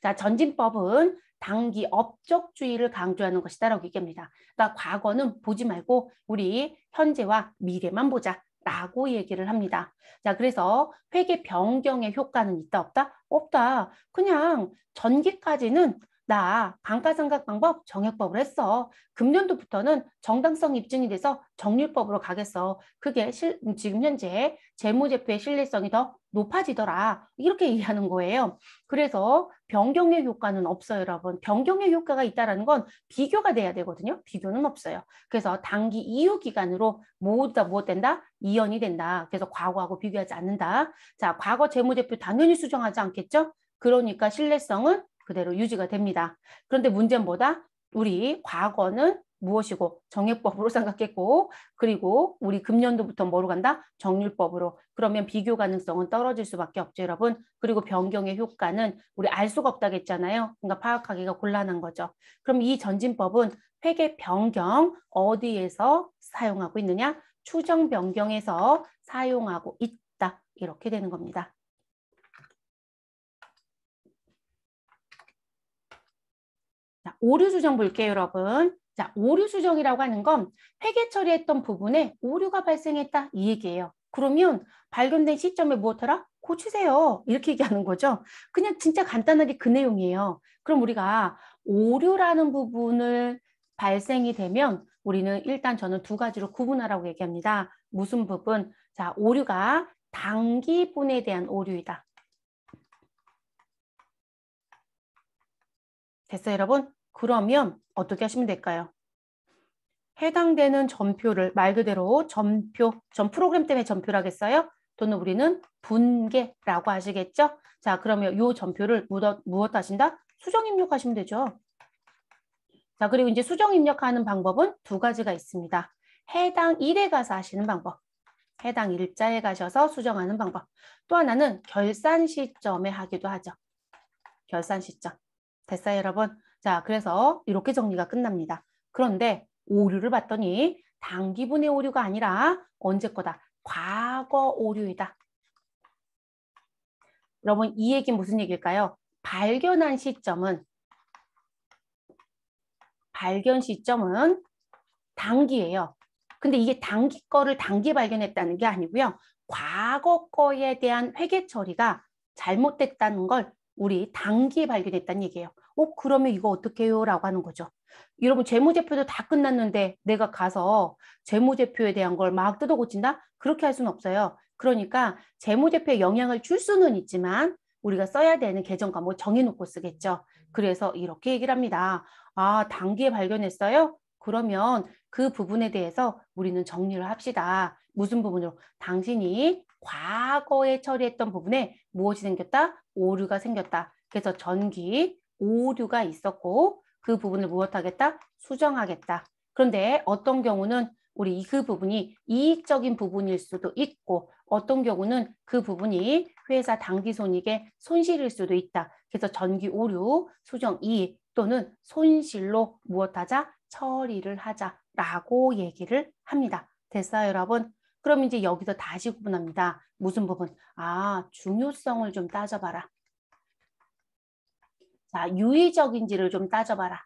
자, 전진법은 단기 업적주의를 강조하는 것이다 라고 얘기합니다. 그러니까 과거는 보지 말고 우리 현재와 미래만 보자. 라고 얘기를 합니다. 자, 그래서 회계 변경의 효과는 있다 없다? 없다. 그냥 전기까지는 나 감가상각 방법 정액법을 했어. 금년도부터는 정당성 입증이 돼서 정률법으로 가겠어. 그게 실, 음, 지금 현재 재무제표의 신뢰성이 더 높아지더라. 이렇게 얘기하는 거예요. 그래서 변경의 효과는 없어요, 여러분. 변경의 효과가 있다는 건 비교가 돼야 되거든요. 비교는 없어요. 그래서 단기 이후 기간으로 모두 다 무엇 된다? 이연이 된다. 그래서 과거하고 비교하지 않는다. 자, 과거 재무제표 당연히 수정하지 않겠죠? 그러니까 신뢰성은 그대로 유지가 됩니다. 그런데 문제는 뭐다? 우리 과거는 무엇이고 정액법으로 생각했고 그리고 우리 금년도부터 뭐로 간다? 정률법으로 그러면 비교 가능성은 떨어질 수밖에 없죠 여러분 그리고 변경의 효과는 우리 알 수가 없다고 했잖아요 그러니까 파악하기가 곤란한 거죠 그럼 이 전진법은 회계 변경 어디에서 사용하고 있느냐 추정 변경에서 사용하고 있다 이렇게 되는 겁니다 자, 오류 수정 볼게요, 여러분. 자, 오류 수정이라고 하는 건 회계 처리했던 부분에 오류가 발생했다 이 얘기예요. 그러면 발견된 시점에 무엇하라? 고치세요. 이렇게 얘기하는 거죠. 그냥 진짜 간단하게 그 내용이에요. 그럼 우리가 오류라는 부분을 발생이 되면 우리는 일단 저는 두 가지로 구분하라고 얘기합니다. 무슨 부분? 자, 오류가 단기분에 대한 오류이다. 됐어요, 여러분? 그러면 어떻게 하시면 될까요? 해당되는 점표를 말 그대로 점표, 점 프로그램 때문에 점표하겠어요 또는 우리는 분계라고 하시겠죠? 자, 그러면 요 점표를 무엇, 무엇 하신다? 수정 입력하시면 되죠. 자, 그리고 이제 수정 입력하는 방법은 두 가지가 있습니다. 해당 일에 가서 하시는 방법, 해당 일자에 가셔서 수정하는 방법, 또 하나는 결산 시점에 하기도 하죠. 결산 시점. 됐어요, 여러분? 자, 그래서 이렇게 정리가 끝납니다. 그런데 오류를 봤더니 단기분의 오류가 아니라 언제 거다? 과거 오류이다. 여러분 이얘기 무슨 얘기일까요? 발견한 시점은 발견 시점은 단기예요. 근데 이게 단기 거를 단기 발견했다는 게 아니고요. 과거 거에 대한 회계 처리가 잘못됐다는 걸 우리 단기에 발견했다는 얘기예요. 어 그러면 이거 어떻게 해요? 라고 하는 거죠. 여러분 재무제표도 다 끝났는데 내가 가서 재무제표에 대한 걸 막 뜯어 고친다? 그렇게 할 수는 없어요. 그러니까 재무제표에 영향을 줄 수는 있지만 우리가 써야 되는 계정 과목 뭐 정해놓고 쓰겠죠. 그래서 이렇게 얘기를 합니다. 아, 단기에 발견했어요? 그러면 그 부분에 대해서 우리는 정리를 합시다. 무슨 부분으로? 당신이 과거에 처리했던 부분에 무엇이 생겼다? 오류가 생겼다. 그래서 전기 오류가 있었고 그 부분을 무엇하겠다? 수정하겠다. 그런데 어떤 경우는 우리 그 부분이 이익적인 부분일 수도 있고 어떤 경우는 그 부분이 회사 당기 손익의 손실일 수도 있다. 그래서 전기 오류, 수정 이익 또는 손실로 무엇하자? 처리를 하자라고 얘기를 합니다. 됐어요, 여러분? 그럼 이제 여기서 다시 구분합니다. 무슨 부분? 아, 중요성을 좀 따져봐라. 자, 유의적인지를 좀 따져봐라.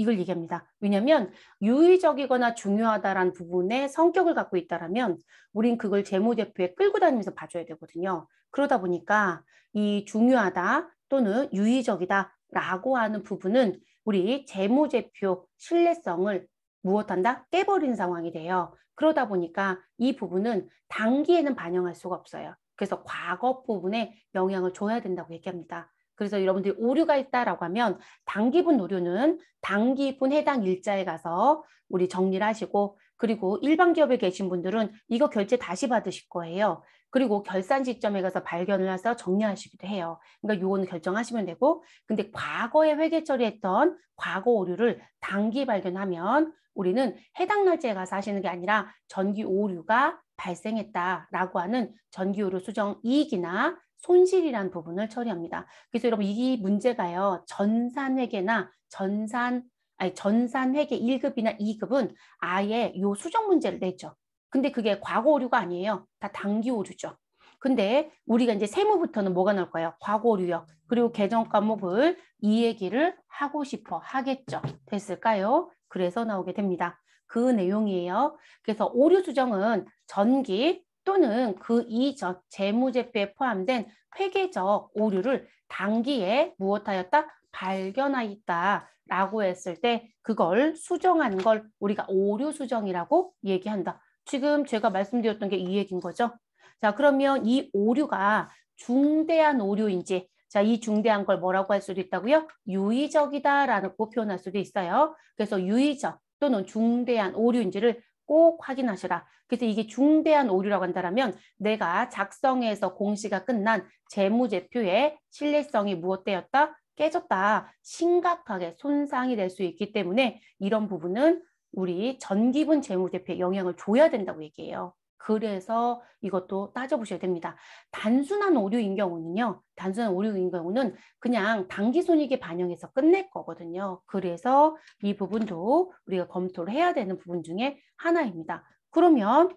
이걸 얘기합니다. 왜냐하면 유의적이거나 중요하다란 부분의 성격을 갖고 있다면 우린 그걸 재무제표에 끌고 다니면서 봐줘야 되거든요. 그러다 보니까 이 중요하다 또는 유의적이다 라고 하는 부분은 우리 재무제표 신뢰성을 무엇한다? 깨버린 상황이 돼요. 그러다 보니까 이 부분은 단기에는 반영할 수가 없어요. 그래서 과거 부분에 영향을 줘야 된다고 얘기합니다. 그래서 여러분들이 오류가 있다라고 하면 단기분 오류는 단기분 해당 일자에 가서 우리 정리를 하시고 그리고 일반 기업에 계신 분들은 이거 결제 다시 받으실 거예요. 그리고 결산 시점에 가서 발견을 해서 정리하시기도 해요. 그러니까 요거는 결정하시면 되고 근데 과거에 회계 처리했던 과거 오류를 단기 발견하면 우리는 해당 날짜에 가서 하시는 게 아니라 전기 오류가 발생했다라고 하는 전기 오류 수정 이익이나 손실이란 부분을 처리합니다. 그래서 여러분 이 문제가요. 전산회계나 전산 아니 전산회계 1급이나2급은 아예 요 수정 문제를 냈죠 근데 그게 과거 오류가 아니에요. 다 단기 오류죠. 근데 우리가 이제 세무부터는 뭐가 나올 까요 과거 오류요 그리고 개정 과목을 이 얘기를 하고 싶어 하겠죠. 됐을까요? 그래서 나오게 됩니다. 그 내용이에요. 그래서 오류 수정은 전기 또는 그 이전 재무제표에 포함된 회계적 오류를 단기에 무엇하였다? 발견하였다 라고 했을 때 그걸 수정하는 걸 우리가 오류 수정이라고 얘기한다. 지금 제가 말씀드렸던 게 이 얘기인 거죠. 자 그러면 이 오류가 중대한 오류인지 자, 이 중대한 걸 뭐라고 할 수도 있다고요? 유의적이다라고 표현할 수도 있어요. 그래서 유의적 또는 중대한 오류인지를 꼭 확인하시라. 그래서 이게 중대한 오류라고 한다면 내가 작성해서 공시가 끝난 재무제표의 신뢰성이 무엇되었다? 깨졌다. 심각하게 손상이 될 수 있기 때문에 이런 부분은 우리 전기분 재무제표에 영향을 줘야 된다고 얘기해요. 그래서 이것도 따져보셔야 됩니다. 단순한 오류인 경우는요. 단순한 오류인 경우는 그냥 단기 손익에 반영해서 끝낼 거거든요. 그래서 이 부분도 우리가 검토를 해야 되는 부분 중에 하나입니다. 그러면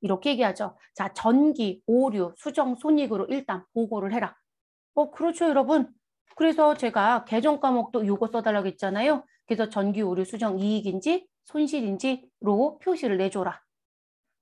이렇게 얘기하죠. 자, 전기, 오류, 수정, 손익으로 일단 보고를 해라. 어, 그렇죠, 여러분. 그래서 제가 개정 과목도 요거 써달라고 했잖아요. 그래서 전기, 오류, 수정, 이익인지 손실인지로 표시를 내줘라.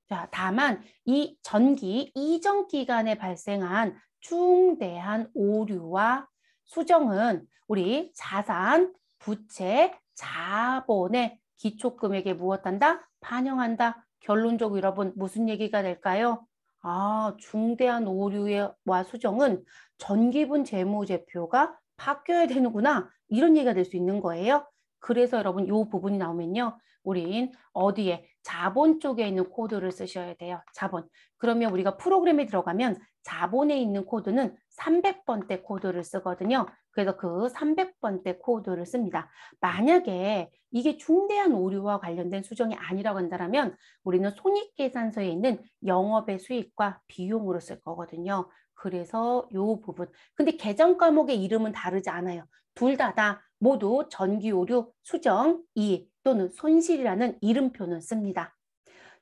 자, 다만 이 전기 이전 기간에 발생한 중대한 오류와 수정은 우리 자산, 부채, 자본의 기초 금액에 무엇한다? 반영한다. 결론적으로 여러분 무슨 얘기가 될까요? 아, 중대한 오류와 수정은 전기분 재무제표가 바뀌어야 되는구나. 이런 얘기가 될 수 있는 거예요. 그래서 여러분 이 부분이 나오면요. 우린 어디에 자본 쪽에 있는 코드를 쓰셔야 돼요. 자본. 그러면 우리가 프로그램에 들어가면 자본에 있는 코드는 300번대 코드를 쓰거든요. 그래서 그 300번대 코드를 씁니다. 만약에 이게 중대한 오류와 관련된 수정이 아니라고 한다면 우리는 손익계산서에 있는 영업의 수익과 비용으로 쓸 거거든요. 그래서 요 부분. 근데 계정 과목의 이름은 다르지 않아요. 둘 다다 다 모두 전기 오류, 수정, 이익 또는 손실이라는 이름표는 씁니다.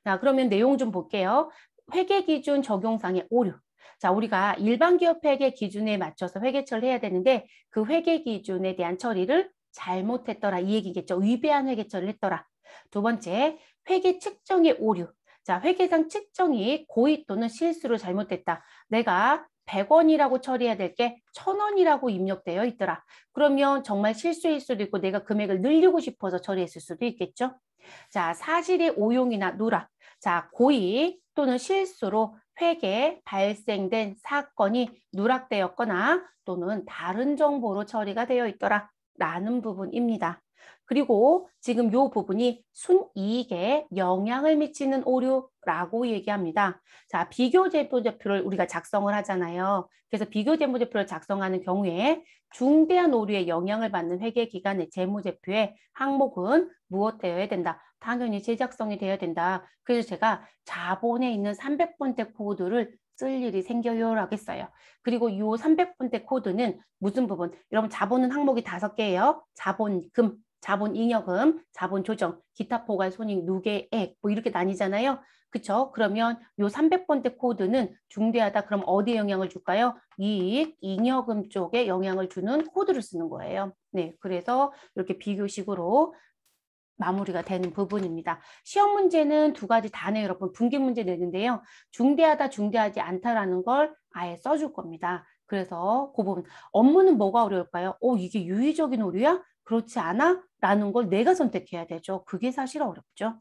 자, 그러면 내용 좀 볼게요. 회계 기준 적용상의 오류. 자, 우리가 일반 기업 회계 기준에 맞춰서 회계 처리해야 되는데 그 회계 기준에 대한 처리를 잘못했더라 이 얘기겠죠. 위배한 회계 처리를 했더라. 두 번째, 회계 측정의 오류. 자, 회계상 측정이 고의 또는 실수로 잘못됐다. 내가 100원이라고 처리해야 될 게 1000원이라고 입력되어 있더라. 그러면 정말 실수일 수도 있고 내가 금액을 늘리고 싶어서 처리했을 수도 있겠죠. 자, 사실의 오용이나 누락, 자, 고의 또는 실수로 회계 발생된 사건이 누락되었거나 또는 다른 정보로 처리가 되어 있더라 라는 부분입니다. 그리고 지금 요 부분이 순이익에 영향을 미치는 오류라고 얘기합니다. 자, 비교 재무제표를 우리가 작성을 하잖아요. 그래서 비교 재무제표를 작성하는 경우에 중대한 오류에 영향을 받는 회계 기관의 재무제표의 항목은 무엇되어야 된다? 당연히 제작성이 되어야 된다. 그래서 제가 자본에 있는 300번째 코드를 쓸 일이 생겨요 라고했어요 그리고 요 300번째 코드는 무슨 부분? 여러분 자본은 항목이 다섯 개예요. 자본금, 자본 잉여금, 자본 조정, 기타 포괄 손익, 누계액 뭐 이렇게 나뉘잖아요. 그쵸? 그러면 요 300번대 코드는 중대하다. 그럼 어디에 영향을 줄까요? 이익, 잉여금 쪽에 영향을 주는 코드를 쓰는 거예요. 네, 그래서 이렇게 비교식으로 마무리가 되는 부분입니다. 시험 문제는 두 가지 단에 여러분 분기 문제 내는데요. 중대하다, 중대하지 않다라는 걸 아예 써줄 겁니다. 그래서 그 부분. 업무는 뭐가 어려울까요? 오 이게 유의적인 오류야? 그렇지 않아? 라는 걸 내가 선택해야 되죠. 그게 사실 어렵죠.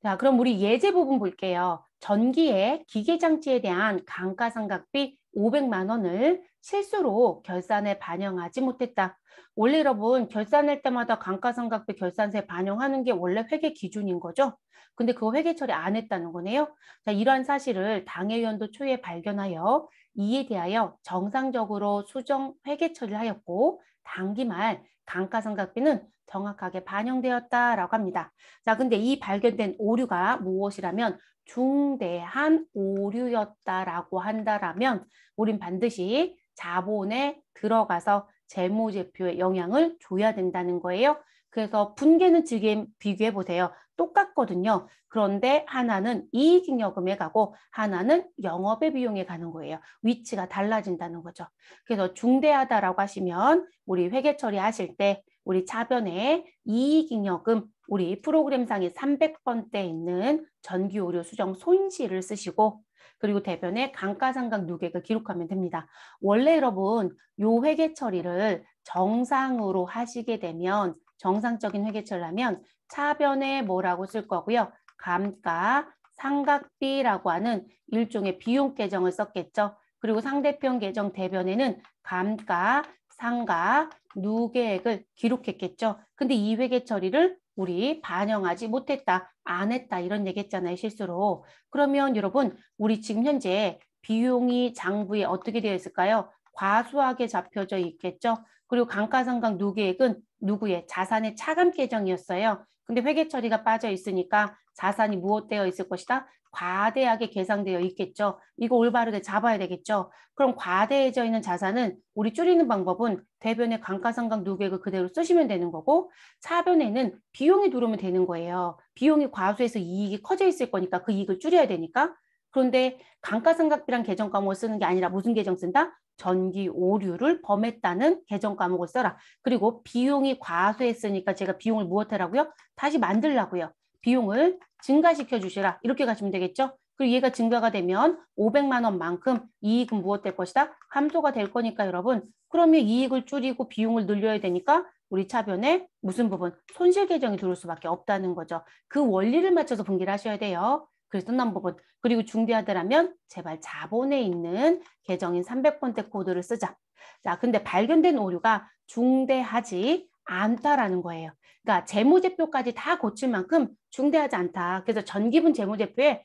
자, 그럼 우리 예제 부분 볼게요. 전기의 기계장치에 대한 감가상각비 500만 원을 실수로 결산에 반영하지 못했다. 원래 여러분 결산할 때마다 감가상각비 결산세 반영하는 게 원래 회계 기준인 거죠. 근데 그 회계 처리 안 했다는 거네요. 자, 이러한 사실을 당해위원도 초에 발견하여 이에 대하여 정상적으로 수정 회계 처리를 하였고 단기 말 감가상각비는 정확하게 반영되었다라고 합니다. 자, 근데 이 발견된 오류가 무엇이라면 중대한 오류였다라고 한다라면 우린 반드시 자본에 들어가서 재무제표에 영향을 줘야 된다는 거예요. 그래서 분개는 지금 비교해 보세요. 똑같거든요. 그런데 하나는 이익잉여금에 가고 하나는 영업의 비용에 가는 거예요. 위치가 달라진다는 거죠. 그래서 중대하다라고 하시면 우리 회계 처리하실 때 우리 자변에 이익잉여금 우리 프로그램상의 300번대에 있는 전기오류 수정 손실을 쓰시고 그리고 대변에 감가상각 누계가 기록하면 됩니다. 원래 여러분 요 회계 처리를 정상으로 하시게 되면 정상적인 회계처리라면 차변에 뭐라고 쓸 거고요. 감가, 상각비라고 하는 일종의 비용 계정을 썼겠죠. 그리고 상대편 계정 대변에는 감가, 상가 누계액을 기록했겠죠. 근데 이 회계 처리를 우리 반영하지 못했다, 안 했다 이런 얘기했잖아요, 실수로. 그러면 여러분, 우리 지금 현재 비용이 장부에 어떻게 되어 있을까요? 과수하게 잡혀져 있겠죠. 그리고 감가상각 누계액은 누구의 자산의 차감 계정이었어요. 근데 회계 처리가 빠져 있으니까 자산이 무엇되어 있을 것이다? 과대하게 계상되어 있겠죠. 이거 올바르게 잡아야 되겠죠. 그럼 과대해져 있는 자산은 우리 줄이는 방법은 대변의 감가상각 누계액을 그대로 쓰시면 되는 거고 차변에는 비용이 들어오면 되는 거예요. 비용이 과수해서 이익이 커져 있을 거니까 그 이익을 줄여야 되니까 그런데 강가상각비란 계정 과목을 쓰는 게 아니라 무슨 계정 쓴다? 전기 오류를 범했다는 계정 과목을 써라. 그리고 비용이 과소했으니까 제가 비용을 무엇 하라고요 다시 만들라고요. 비용을 증가시켜 주시라. 이렇게 가시면 되겠죠? 그리고 얘가 증가가 되면 500만 원만큼 이익은 무엇 될 것이다? 함소가될 거니까 여러분. 그러면 이익을 줄이고 비용을 늘려야 되니까 우리 차변에 무슨 부분? 손실 계정이 들어올 수밖에 없다는 거죠. 그 원리를 맞춰서 분기를 하셔야 돼요. 그래서 넌법분 그리고 중대하더라면 제발 자본에 있는 계정인 300번째 코드를 쓰자. 자, 근데 발견된 오류가 중대하지 않다라는 거예요. 그러니까 재무제표까지 다 고칠 만큼 중대하지 않다. 그래서 전기분 재무제표에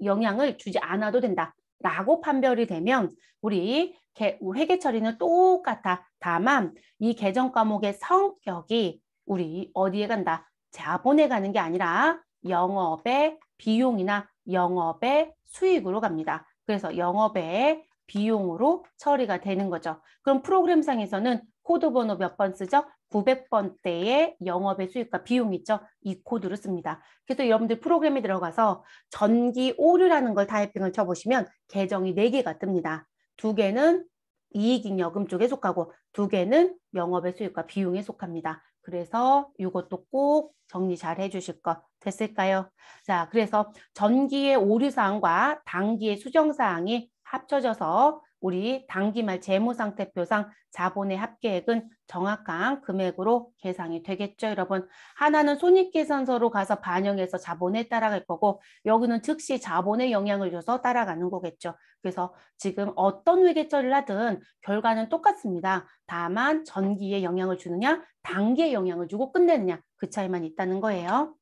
영향을 주지 않아도 된다. 라고 판별이 되면 우리 회계 처리는 똑같아. 다만 이 계정 과목의 성격이 우리 어디에 간다? 자본에 가는 게 아니라 영업의 비용이나 영업의 수익으로 갑니다. 그래서 영업의 비용으로 처리가 되는 거죠. 그럼 프로그램상에서는 코드 번호 몇 번 쓰죠? 900번대의 영업의 수익과 비용 있죠? 이 코드를 씁니다. 그래서 여러분들 프로그램에 들어가서 전기 오류라는 걸 타이핑을 쳐보시면 계정이 네개가 뜹니다. 두개는 이익잉여금 쪽에 속하고 두 개는 영업의 수익과 비용에 속합니다. 그래서 이것도 꼭 정리 잘 해주실 것 됐을까요? 자, 그래서 전기의 오류사항과 단기의 수정사항이 합쳐져서 우리 당기말 재무상태표상 자본의 합계액은 정확한 금액으로 계상이 되겠죠. 여러분 하나는 손익계산서로 가서 반영해서 자본에 따라갈 거고 여기는 즉시 자본에 영향을 줘서 따라가는 거겠죠. 그래서 지금 어떤 회계처리를 하든 결과는 똑같습니다. 다만 전기에 영향을 주느냐 단기에 영향을 주고 끝내느냐 그 차이만 있다는 거예요.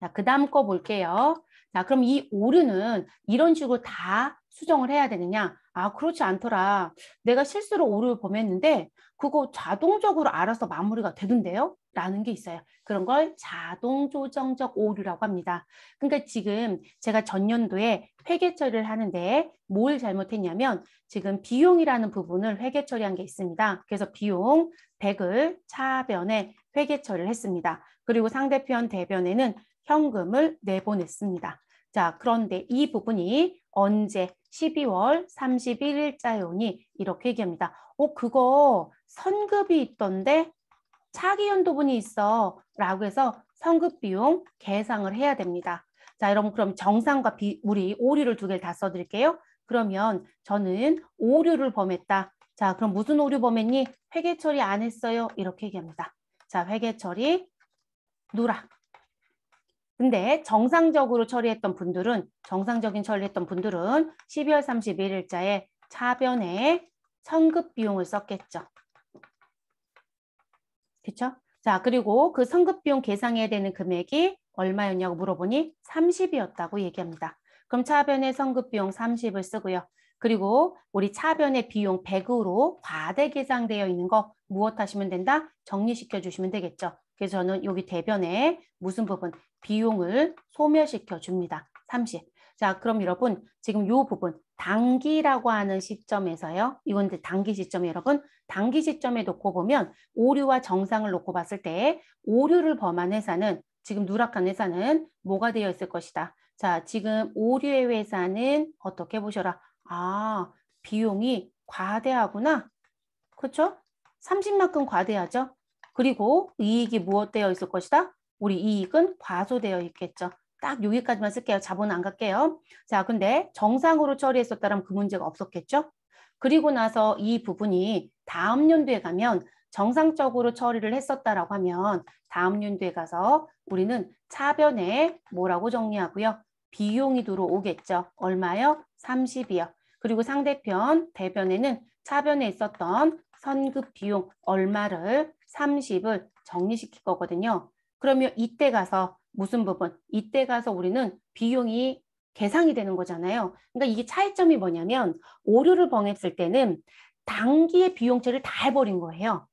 자, 그 다음 거 볼게요. 자, 그럼 이 오류는 이런 식으로 다 수정을 해야 되느냐? 아, 그렇지 않더라. 내가 실수로 오류를 범했는데 그거 자동적으로 알아서 마무리가 되던데요? 라는 게 있어요. 그런 걸 자동 조정적 오류라고 합니다. 그러니까 지금 제가 전년도에 회계 처리를 하는데 뭘 잘못했냐면 지금 비용이라는 부분을 회계 처리한 게 있습니다. 그래서 비용 100을 차변에 회계 처리를 했습니다. 그리고 상대편 대변에는 현금을 내보냈습니다. 자, 그런데 이 부분이 언제 12월 3 1일자요니 이렇게 얘기합니다. 어, 그거 선급이 있던데 차기 연도분이 있어 라고 해서 선급 비용 계상을 해야 됩니다. 자, 여러분 그럼 정상과 비, 우리 오류를 두 개를 다 써드릴게요. 그러면 저는 오류를 범했다. 자, 그럼 무슨 오류 범했니? 회계 처리 안 했어요. 이렇게 얘기합니다. 자, 회계 처리 누락 근데 정상적으로 처리했던 분들은 정상적인 처리했던 분들은 12월 31일자에 차변에 성급 비용을 썼겠죠. 그렇죠? 자, 그리고 그 성급 비용 계상해야 되는 금액이 얼마였냐고 물어보니 30이었다고 얘기합니다. 그럼 차변의 성급 비용 30을 쓰고요. 그리고 우리 차변의 비용 100으로 과대 계상되어 있는 거 무엇 하시면 된다? 정리시켜 주시면 되겠죠. 그래서 저는 여기 대변에 무슨 부분? 비용을 소멸시켜 줍니다. 30. 자, 그럼 여러분 지금 요 부분 단기라고 하는 시점에서요. 이건 이제 단기 시점 여러분 단기 시점에 놓고 보면 오류와 정상을 놓고 봤을 때 오류를 범한 회사는 지금 누락한 회사는 뭐가 되어 있을 것이다. 자, 지금 오류의 회사는 어떻게 보셔라. 아, 비용이 과대하구나. 그렇죠? 30만큼 과대하죠? 그리고 이익이 무엇되어 있을 것이다? 우리 이익은 과소되어 있겠죠. 딱 여기까지만 쓸게요. 자본 안 갈게요. 자, 근데 정상으로 처리했었다면 그 문제가 없었겠죠? 그리고 나서 이 부분이 다음 연도에 가면 정상적으로 처리를 했었다라고 하면 다음 연도에 가서 우리는 차변에 뭐라고 정리하고요? 비용이 들어오겠죠. 얼마요? 30이요. 그리고 상대편 대변에는 차변에 있었던 선급 비용 얼마를 30을 정리시킬 거거든요. 그러면 이때 가서 무슨 부분? 이때 가서 우리는 비용이 계상이 되는 거잖아요. 그러니까 이게 차이점이 뭐냐면 오류를 범했을 때는 단기의 비용체를 다 해버린 거예요.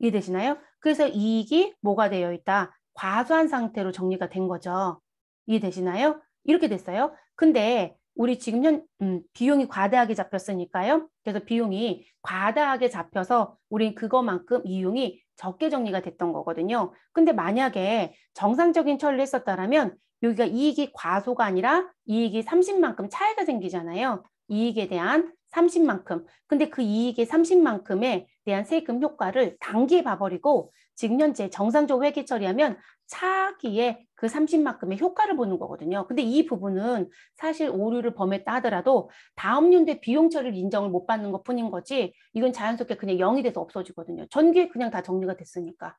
이해되시나요? 그래서 이익이 뭐가 되어 있다? 과소한 상태로 정리가 된 거죠. 이해되시나요? 이렇게 됐어요. 근데 우리 지금 현 음, 비용이 과대하게 잡혔으니까요. 그래서 비용이 과다하게 잡혀서 우린 그것만큼 이용이 적게 정리가 됐던 거거든요. 근데 만약에 정상적인 처리를 했었다면 여기가 이익이 과소가 아니라 이익이 30만큼 차이가 생기잖아요. 이익에 대한 30만큼. 근데 그 이익의 30만큼에 대한 세금 효과를 단기에 봐버리고 지금 현재 정상적 회계 처리하면 차기에 그 30만큼의 효과를 보는 거거든요. 근데 이 부분은 사실 오류를 범했다 하더라도 다음 연도에 비용 처리를 인정을 못 받는 것 뿐인 거지 이건 자연스럽게 그냥 영이 돼서 없어지거든요. 전기에 그냥 다 정리가 됐으니까.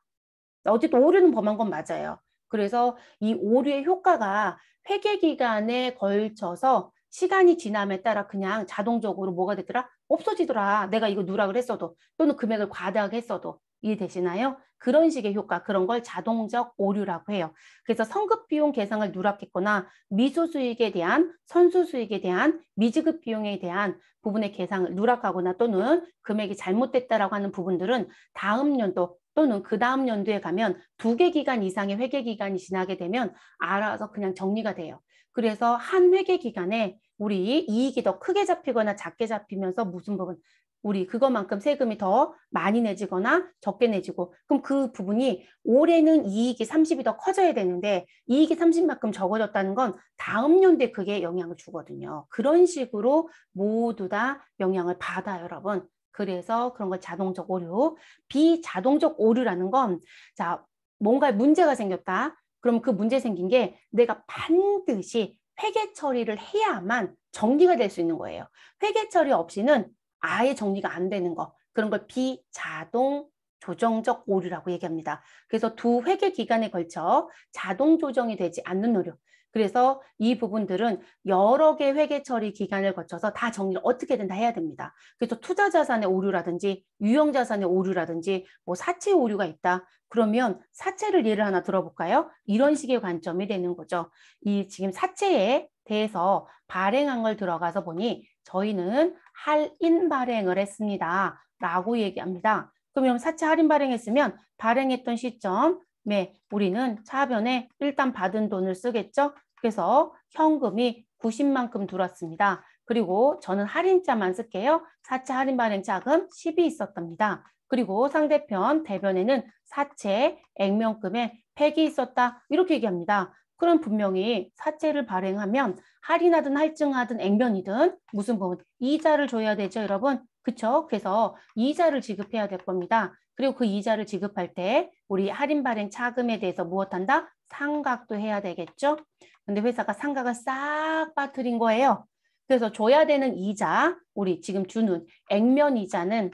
어쨌든 오류는 범한 건 맞아요. 그래서 이 오류의 효과가 회계 기간에 걸쳐서 시간이 지남에 따라 그냥 자동적으로 뭐가 되더라? 없어지더라. 내가 이거 누락을 했어도 또는 금액을 과다하게 했어도 이해되시나요? 그런 식의 효과, 그런 걸 자동적 오류라고 해요. 그래서 성급 비용 계상을 누락했거나 미소 수익에 대한, 선수 수익에 대한, 미지급 비용에 대한 부분의 계상을 누락하거나 또는 금액이 잘못됐다라고 하는 부분들은 다음 연도 또는 그 다음 연도에 가면 두 개 기간 이상의 회계 기간이 지나게 되면 알아서 그냥 정리가 돼요. 그래서 한 회계 기간에 우리 이익이 더 크게 잡히거나 작게 잡히면서 무슨 부분 우리 그것만큼 세금이 더 많이 내지거나 적게 내지고 그럼 그 부분이 올해는 이익이 30이 더 커져야 되는데 이익이 30만큼 적어졌다는 건 다음 연도에 그게 영향을 주거든요. 그런 식으로 모두 다 영향을 받아요, 여러분. 그래서 그런 걸 자동적 오류, 비자동적 오류라는 건 자, 뭔가 문제가 생겼다. 그럼 그 문제 생긴 게 내가 반드시 회계 처리를 해야만 정리가 될 수 있는 거예요. 회계 처리 없이는 아예 정리가 안 되는 거 그런 걸 비자동 조정적 오류라고 얘기합니다. 그래서 두 회계 기간에 걸쳐 자동 조정이 되지 않는 오류. 그래서 이 부분들은 여러 개 회계 처리 기간을 거쳐서 다 정리를 어떻게든 다 해야 됩니다. 그래서 투자 자산의 오류라든지 유형 자산의 오류라든지 뭐 사채 오류가 있다. 그러면 사채를 예를 하나 들어볼까요? 이런 식의 관점이 되는 거죠. 이 지금 사채에 대해서 발행한 걸 들어가서 보니 저희는 할인 발행을 했습니다. 라고 얘기합니다. 그럼 사채 할인 발행했으면 발행했던 시점에 네, 우리는 차변에 일단 받은 돈을 쓰겠죠. 그래서 현금이 90만큼 들어왔습니다. 그리고 저는 할인자만 쓸게요. 사채 할인 발행 자금 10이 있었답니다. 그리고 상대편 대변에는 사채 액면금에 100이 있었다. 이렇게 얘기합니다. 그럼 분명히 사채를 발행하면 할인하든 할증하든 액면이든 무슨 부분 뭐 이자를 줘야 되죠, 여러분? 그쵸? 그래서 이자를 지급해야 될 겁니다. 그리고 그 이자를 지급할 때 우리 할인 발행 차금에 대해서 무엇한다? 상각도 해야 되겠죠? 근데 회사가 상각을 싹 빠뜨린 거예요. 그래서 줘야 되는 이자, 우리 지금 주는 액면 이자는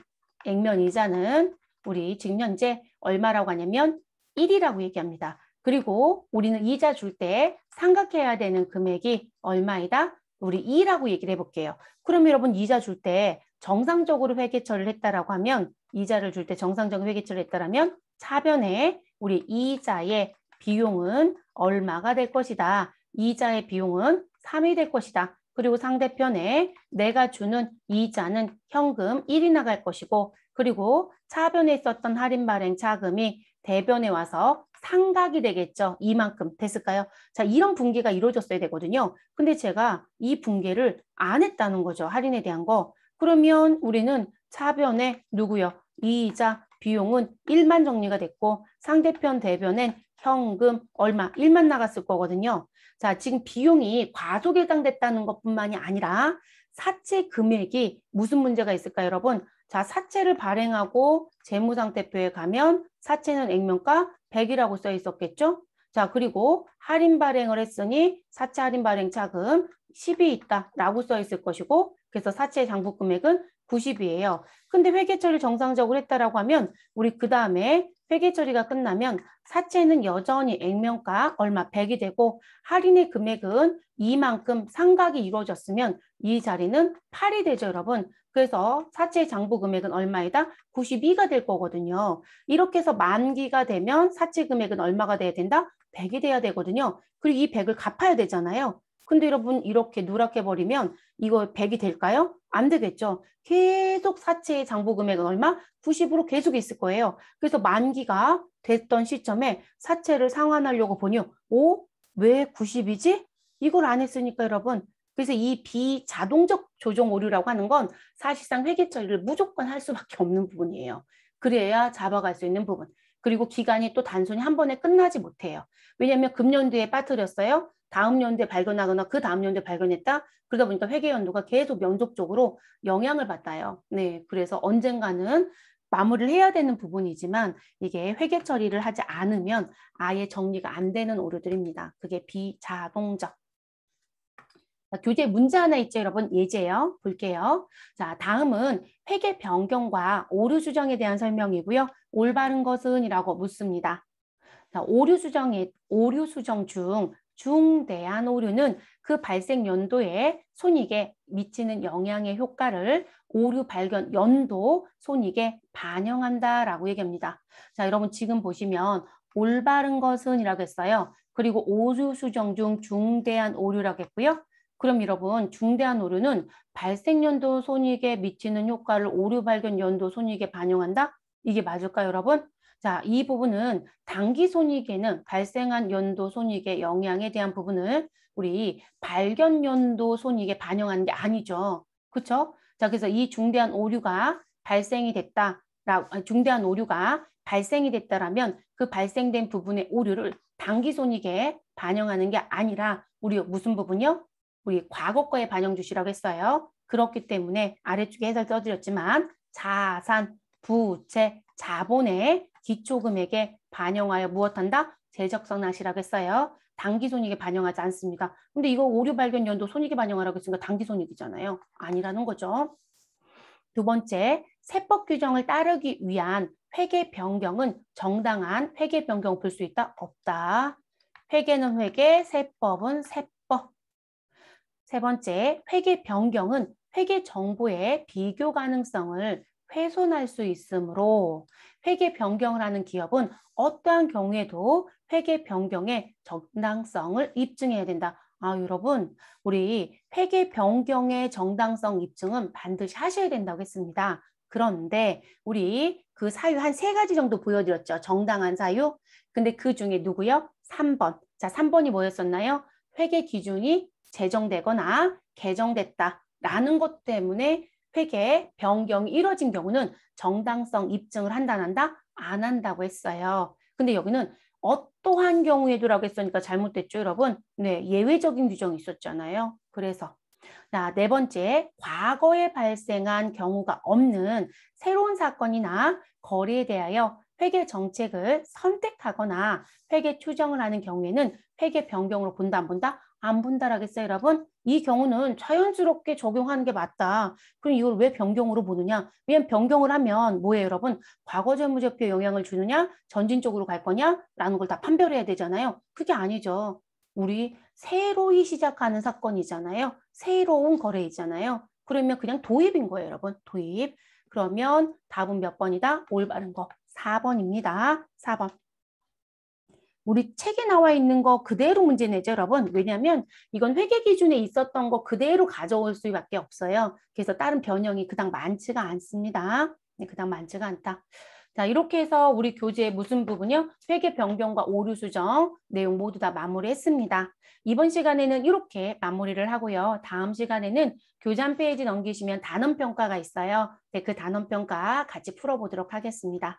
액면 이자는 우리 지금 현재 얼마라고 하냐면 1이라고 얘기합니다. 그리고 우리는 이자 줄 때 삼각해야 되는 금액이 얼마이다? 우리 2라고 얘기를 해볼게요. 그럼 여러분 이자 줄 때 정상적으로 회계처리를 했다라고 하면 이자를 줄 때 정상적인 회계처리를 했다라면 차변에 우리 이자의 비용은 얼마가 될 것이다. 이자의 비용은 3이 될 것이다. 그리고 상대편에 내가 주는 이자는 현금 1이 나갈 것이고 그리고 차변에 있었던 할인 발행 차금이 대변에 와서 상각이 되겠죠. 이만큼 됐을까요? 자, 이런 붕괴가 이루어졌어야 되거든요. 근데 제가 이붕괴를안 했다는 거죠. 할인에 대한 거. 그러면 우리는 차변에 누구요? 이자 비용은 1만 정리가 됐고 상대편 대변엔 현금 얼마 1만 나갔을 거거든요. 자, 지금 비용이 과속에 해당됐다는 것뿐만이 아니라 사채 금액이 무슨 문제가 있을까요, 여러분? 자, 사채를 발행하고 재무상태표에 가면 사채는 액면가, 100이라고 써 있었겠죠? 자, 그리고 할인 발행을 했으니 사채 할인 발행 차금 10이 있다라고 써 있을 것이고 그래서 사채 장부 금액은 90이에요. 근데 회계 처리 를 정상적으로 했다라고 하면 우리 그 다음에 회계 처리가 끝나면 사채는 여전히 액면가 얼마 100이 되고 할인의 금액은 이만큼 상각이 이루어졌으면 이 자리는 8이 되죠, 여러분. 그래서 사채 장부 금액은 얼마이다? 92가 될 거거든요. 이렇게 해서 만기가 되면 사채 금액은 얼마가 돼야 된다? 100이 돼야 되거든요. 그리고 이 100을 갚아야 되잖아요. 근데 여러분 이렇게 누락해 버리면 이거 100이 될까요? 안 되겠죠. 계속 사채의 장부 금액은 얼마? 90으로 계속 있을 거예요. 그래서 만기가 됐던 시점에 사채를 상환하려고 보니 오? 왜 90이지? 이걸 안 했으니까 여러분 그래서 이 비자동적 조정 오류라고 하는 건 사실상 회계 처리를 무조건 할 수밖에 없는 부분이에요. 그래야 잡아갈 수 있는 부분. 그리고 기간이 또 단순히 한 번에 끝나지 못해요. 왜냐하면 금년도에 빠뜨렸어요. 다음 연도에 발견하거나 그 다음 연도에 발견했다. 그러다 보니까 회계 연도가 계속 면접적으로 영향을 받아요. 네, 그래서 언젠가는 마무리를 해야 되는 부분이지만 이게 회계 처리를 하지 않으면 아예 정리가 안 되는 오류들입니다. 그게 비자동적 교재 문제 하나 있죠, 여러분? 예제요. 볼게요. 자, 다음은 회계 변경과 오류 수정에 대한 설명이고요. 올바른 것은? 이라고 묻습니다. 자, 오류 수정에 오류 수정 중 중대한 오류는 그 발생 연도에 손익에 미치는 영향의 효과를 오류 발견 연도 손익에 반영한다라고 얘기합니다. 자, 여러분 지금 보시면 올바른 것은 이라고 했어요. 그리고 오류 수정 중 중대한 오류라고 했고요. 그럼 여러분 중대한 오류는 발생연도 손익에 미치는 효과를 오류 발견 연도 손익에 반영한다? 이게 맞을까요 여러분? 자, 이 부분은 단기 손익에는 발생한 연도 손익의 영향에 대한 부분을 우리 발견 연도 손익에 반영하는 게 아니죠. 그렇죠? 자, 그래서 이 중대한 오류가 발생이 됐다. 중대한 오류가 발생이 됐다라면 그 발생된 부분의 오류를 단기 손익에 반영하는 게 아니라 우리 무슨 부분이요? 우리 과거거에 반영 주시라고 했어요. 그렇기 때문에 아래쪽에 해설 써드렸지만 자산, 부채, 자본의 기초금액에 반영하여 무엇한다? 재적성낚시라고 했어요. 단기손익에 반영하지 않습니다. 근데 이거 오류 발견 연도 손익에 반영하라고 했으니까 단기손익이잖아요. 아니라는 거죠. 두 번째, 세법 규정을 따르기 위한 회계 변경은 정당한 회계 변경 을볼 수 있다? 없다. 회계는 회계, 세법은 세법. 세 번째, 회계 변경은 회계 정보의 비교 가능성을 훼손할 수 있으므로 회계 변경을 하는 기업은 어떠한 경우에도 회계 변경의 정당성을 입증해야 된다. 아, 여러분, 우리 회계 변경의 정당성 입증은 반드시 하셔야 된다고 했습니다. 그런데 우리 그 사유 한 세 가지 정도 보여드렸죠. 정당한 사유. 근데 그 중에 누구요? 삼 3번. 자, 삼번이 뭐였었나요? 회계 기준이 제정되거나 개정됐다라는 것 때문에 회계 변경이 이뤄진 경우는 정당성 입증을 한다한다 안 한다고 했어요. 근데 여기는 어떠한 경우에도라고 했으니까 잘못됐죠, 여러분? 네, 예외적인 규정이 있었잖아요. 그래서 자, 네 번째, 과거에 발생한 경우가 없는 새로운 사건이나 거리에 대하여 회계 정책을 선택하거나 회계 추정을 하는 경우에는 회계 변경으로 본다 안 본다? 안 분다라겠어요, 여러분? 이 경우는 자연스럽게 적용하는 게 맞다. 그럼 이걸 왜 변경으로 보느냐? 왜냐면 변경을 하면 뭐예요, 여러분? 과거제 무제표에 영향을 주느냐? 전진 쪽으로 갈 거냐? 라는 걸 다 판별해야 되잖아요. 그게 아니죠. 우리 새로이 시작하는 사건이잖아요. 새로운 거래이잖아요. 그러면 그냥 도입인 거예요, 여러분. 도입. 그러면 답은 몇 번이다? 올바른 거 4번입니다. 4번. 우리 책에 나와 있는 거 그대로 문제 내죠, 여러분. 왜냐하면 이건 회계 기준에 있었던 거 그대로 가져올 수밖에 없어요. 그래서 다른 변형이 그닥 많지가 않습니다. 네, 그닥 많지가 않다. 자, 이렇게 해서 우리 교재의 무슨 부분이요? 회계 변경과 오류 수정 내용 모두 다 마무리했습니다. 이번 시간에는 이렇게 마무리를 하고요. 다음 시간에는 교재 한 페이지 넘기시면 단원평가가 있어요. 네, 그 단원평가 같이 풀어보도록 하겠습니다.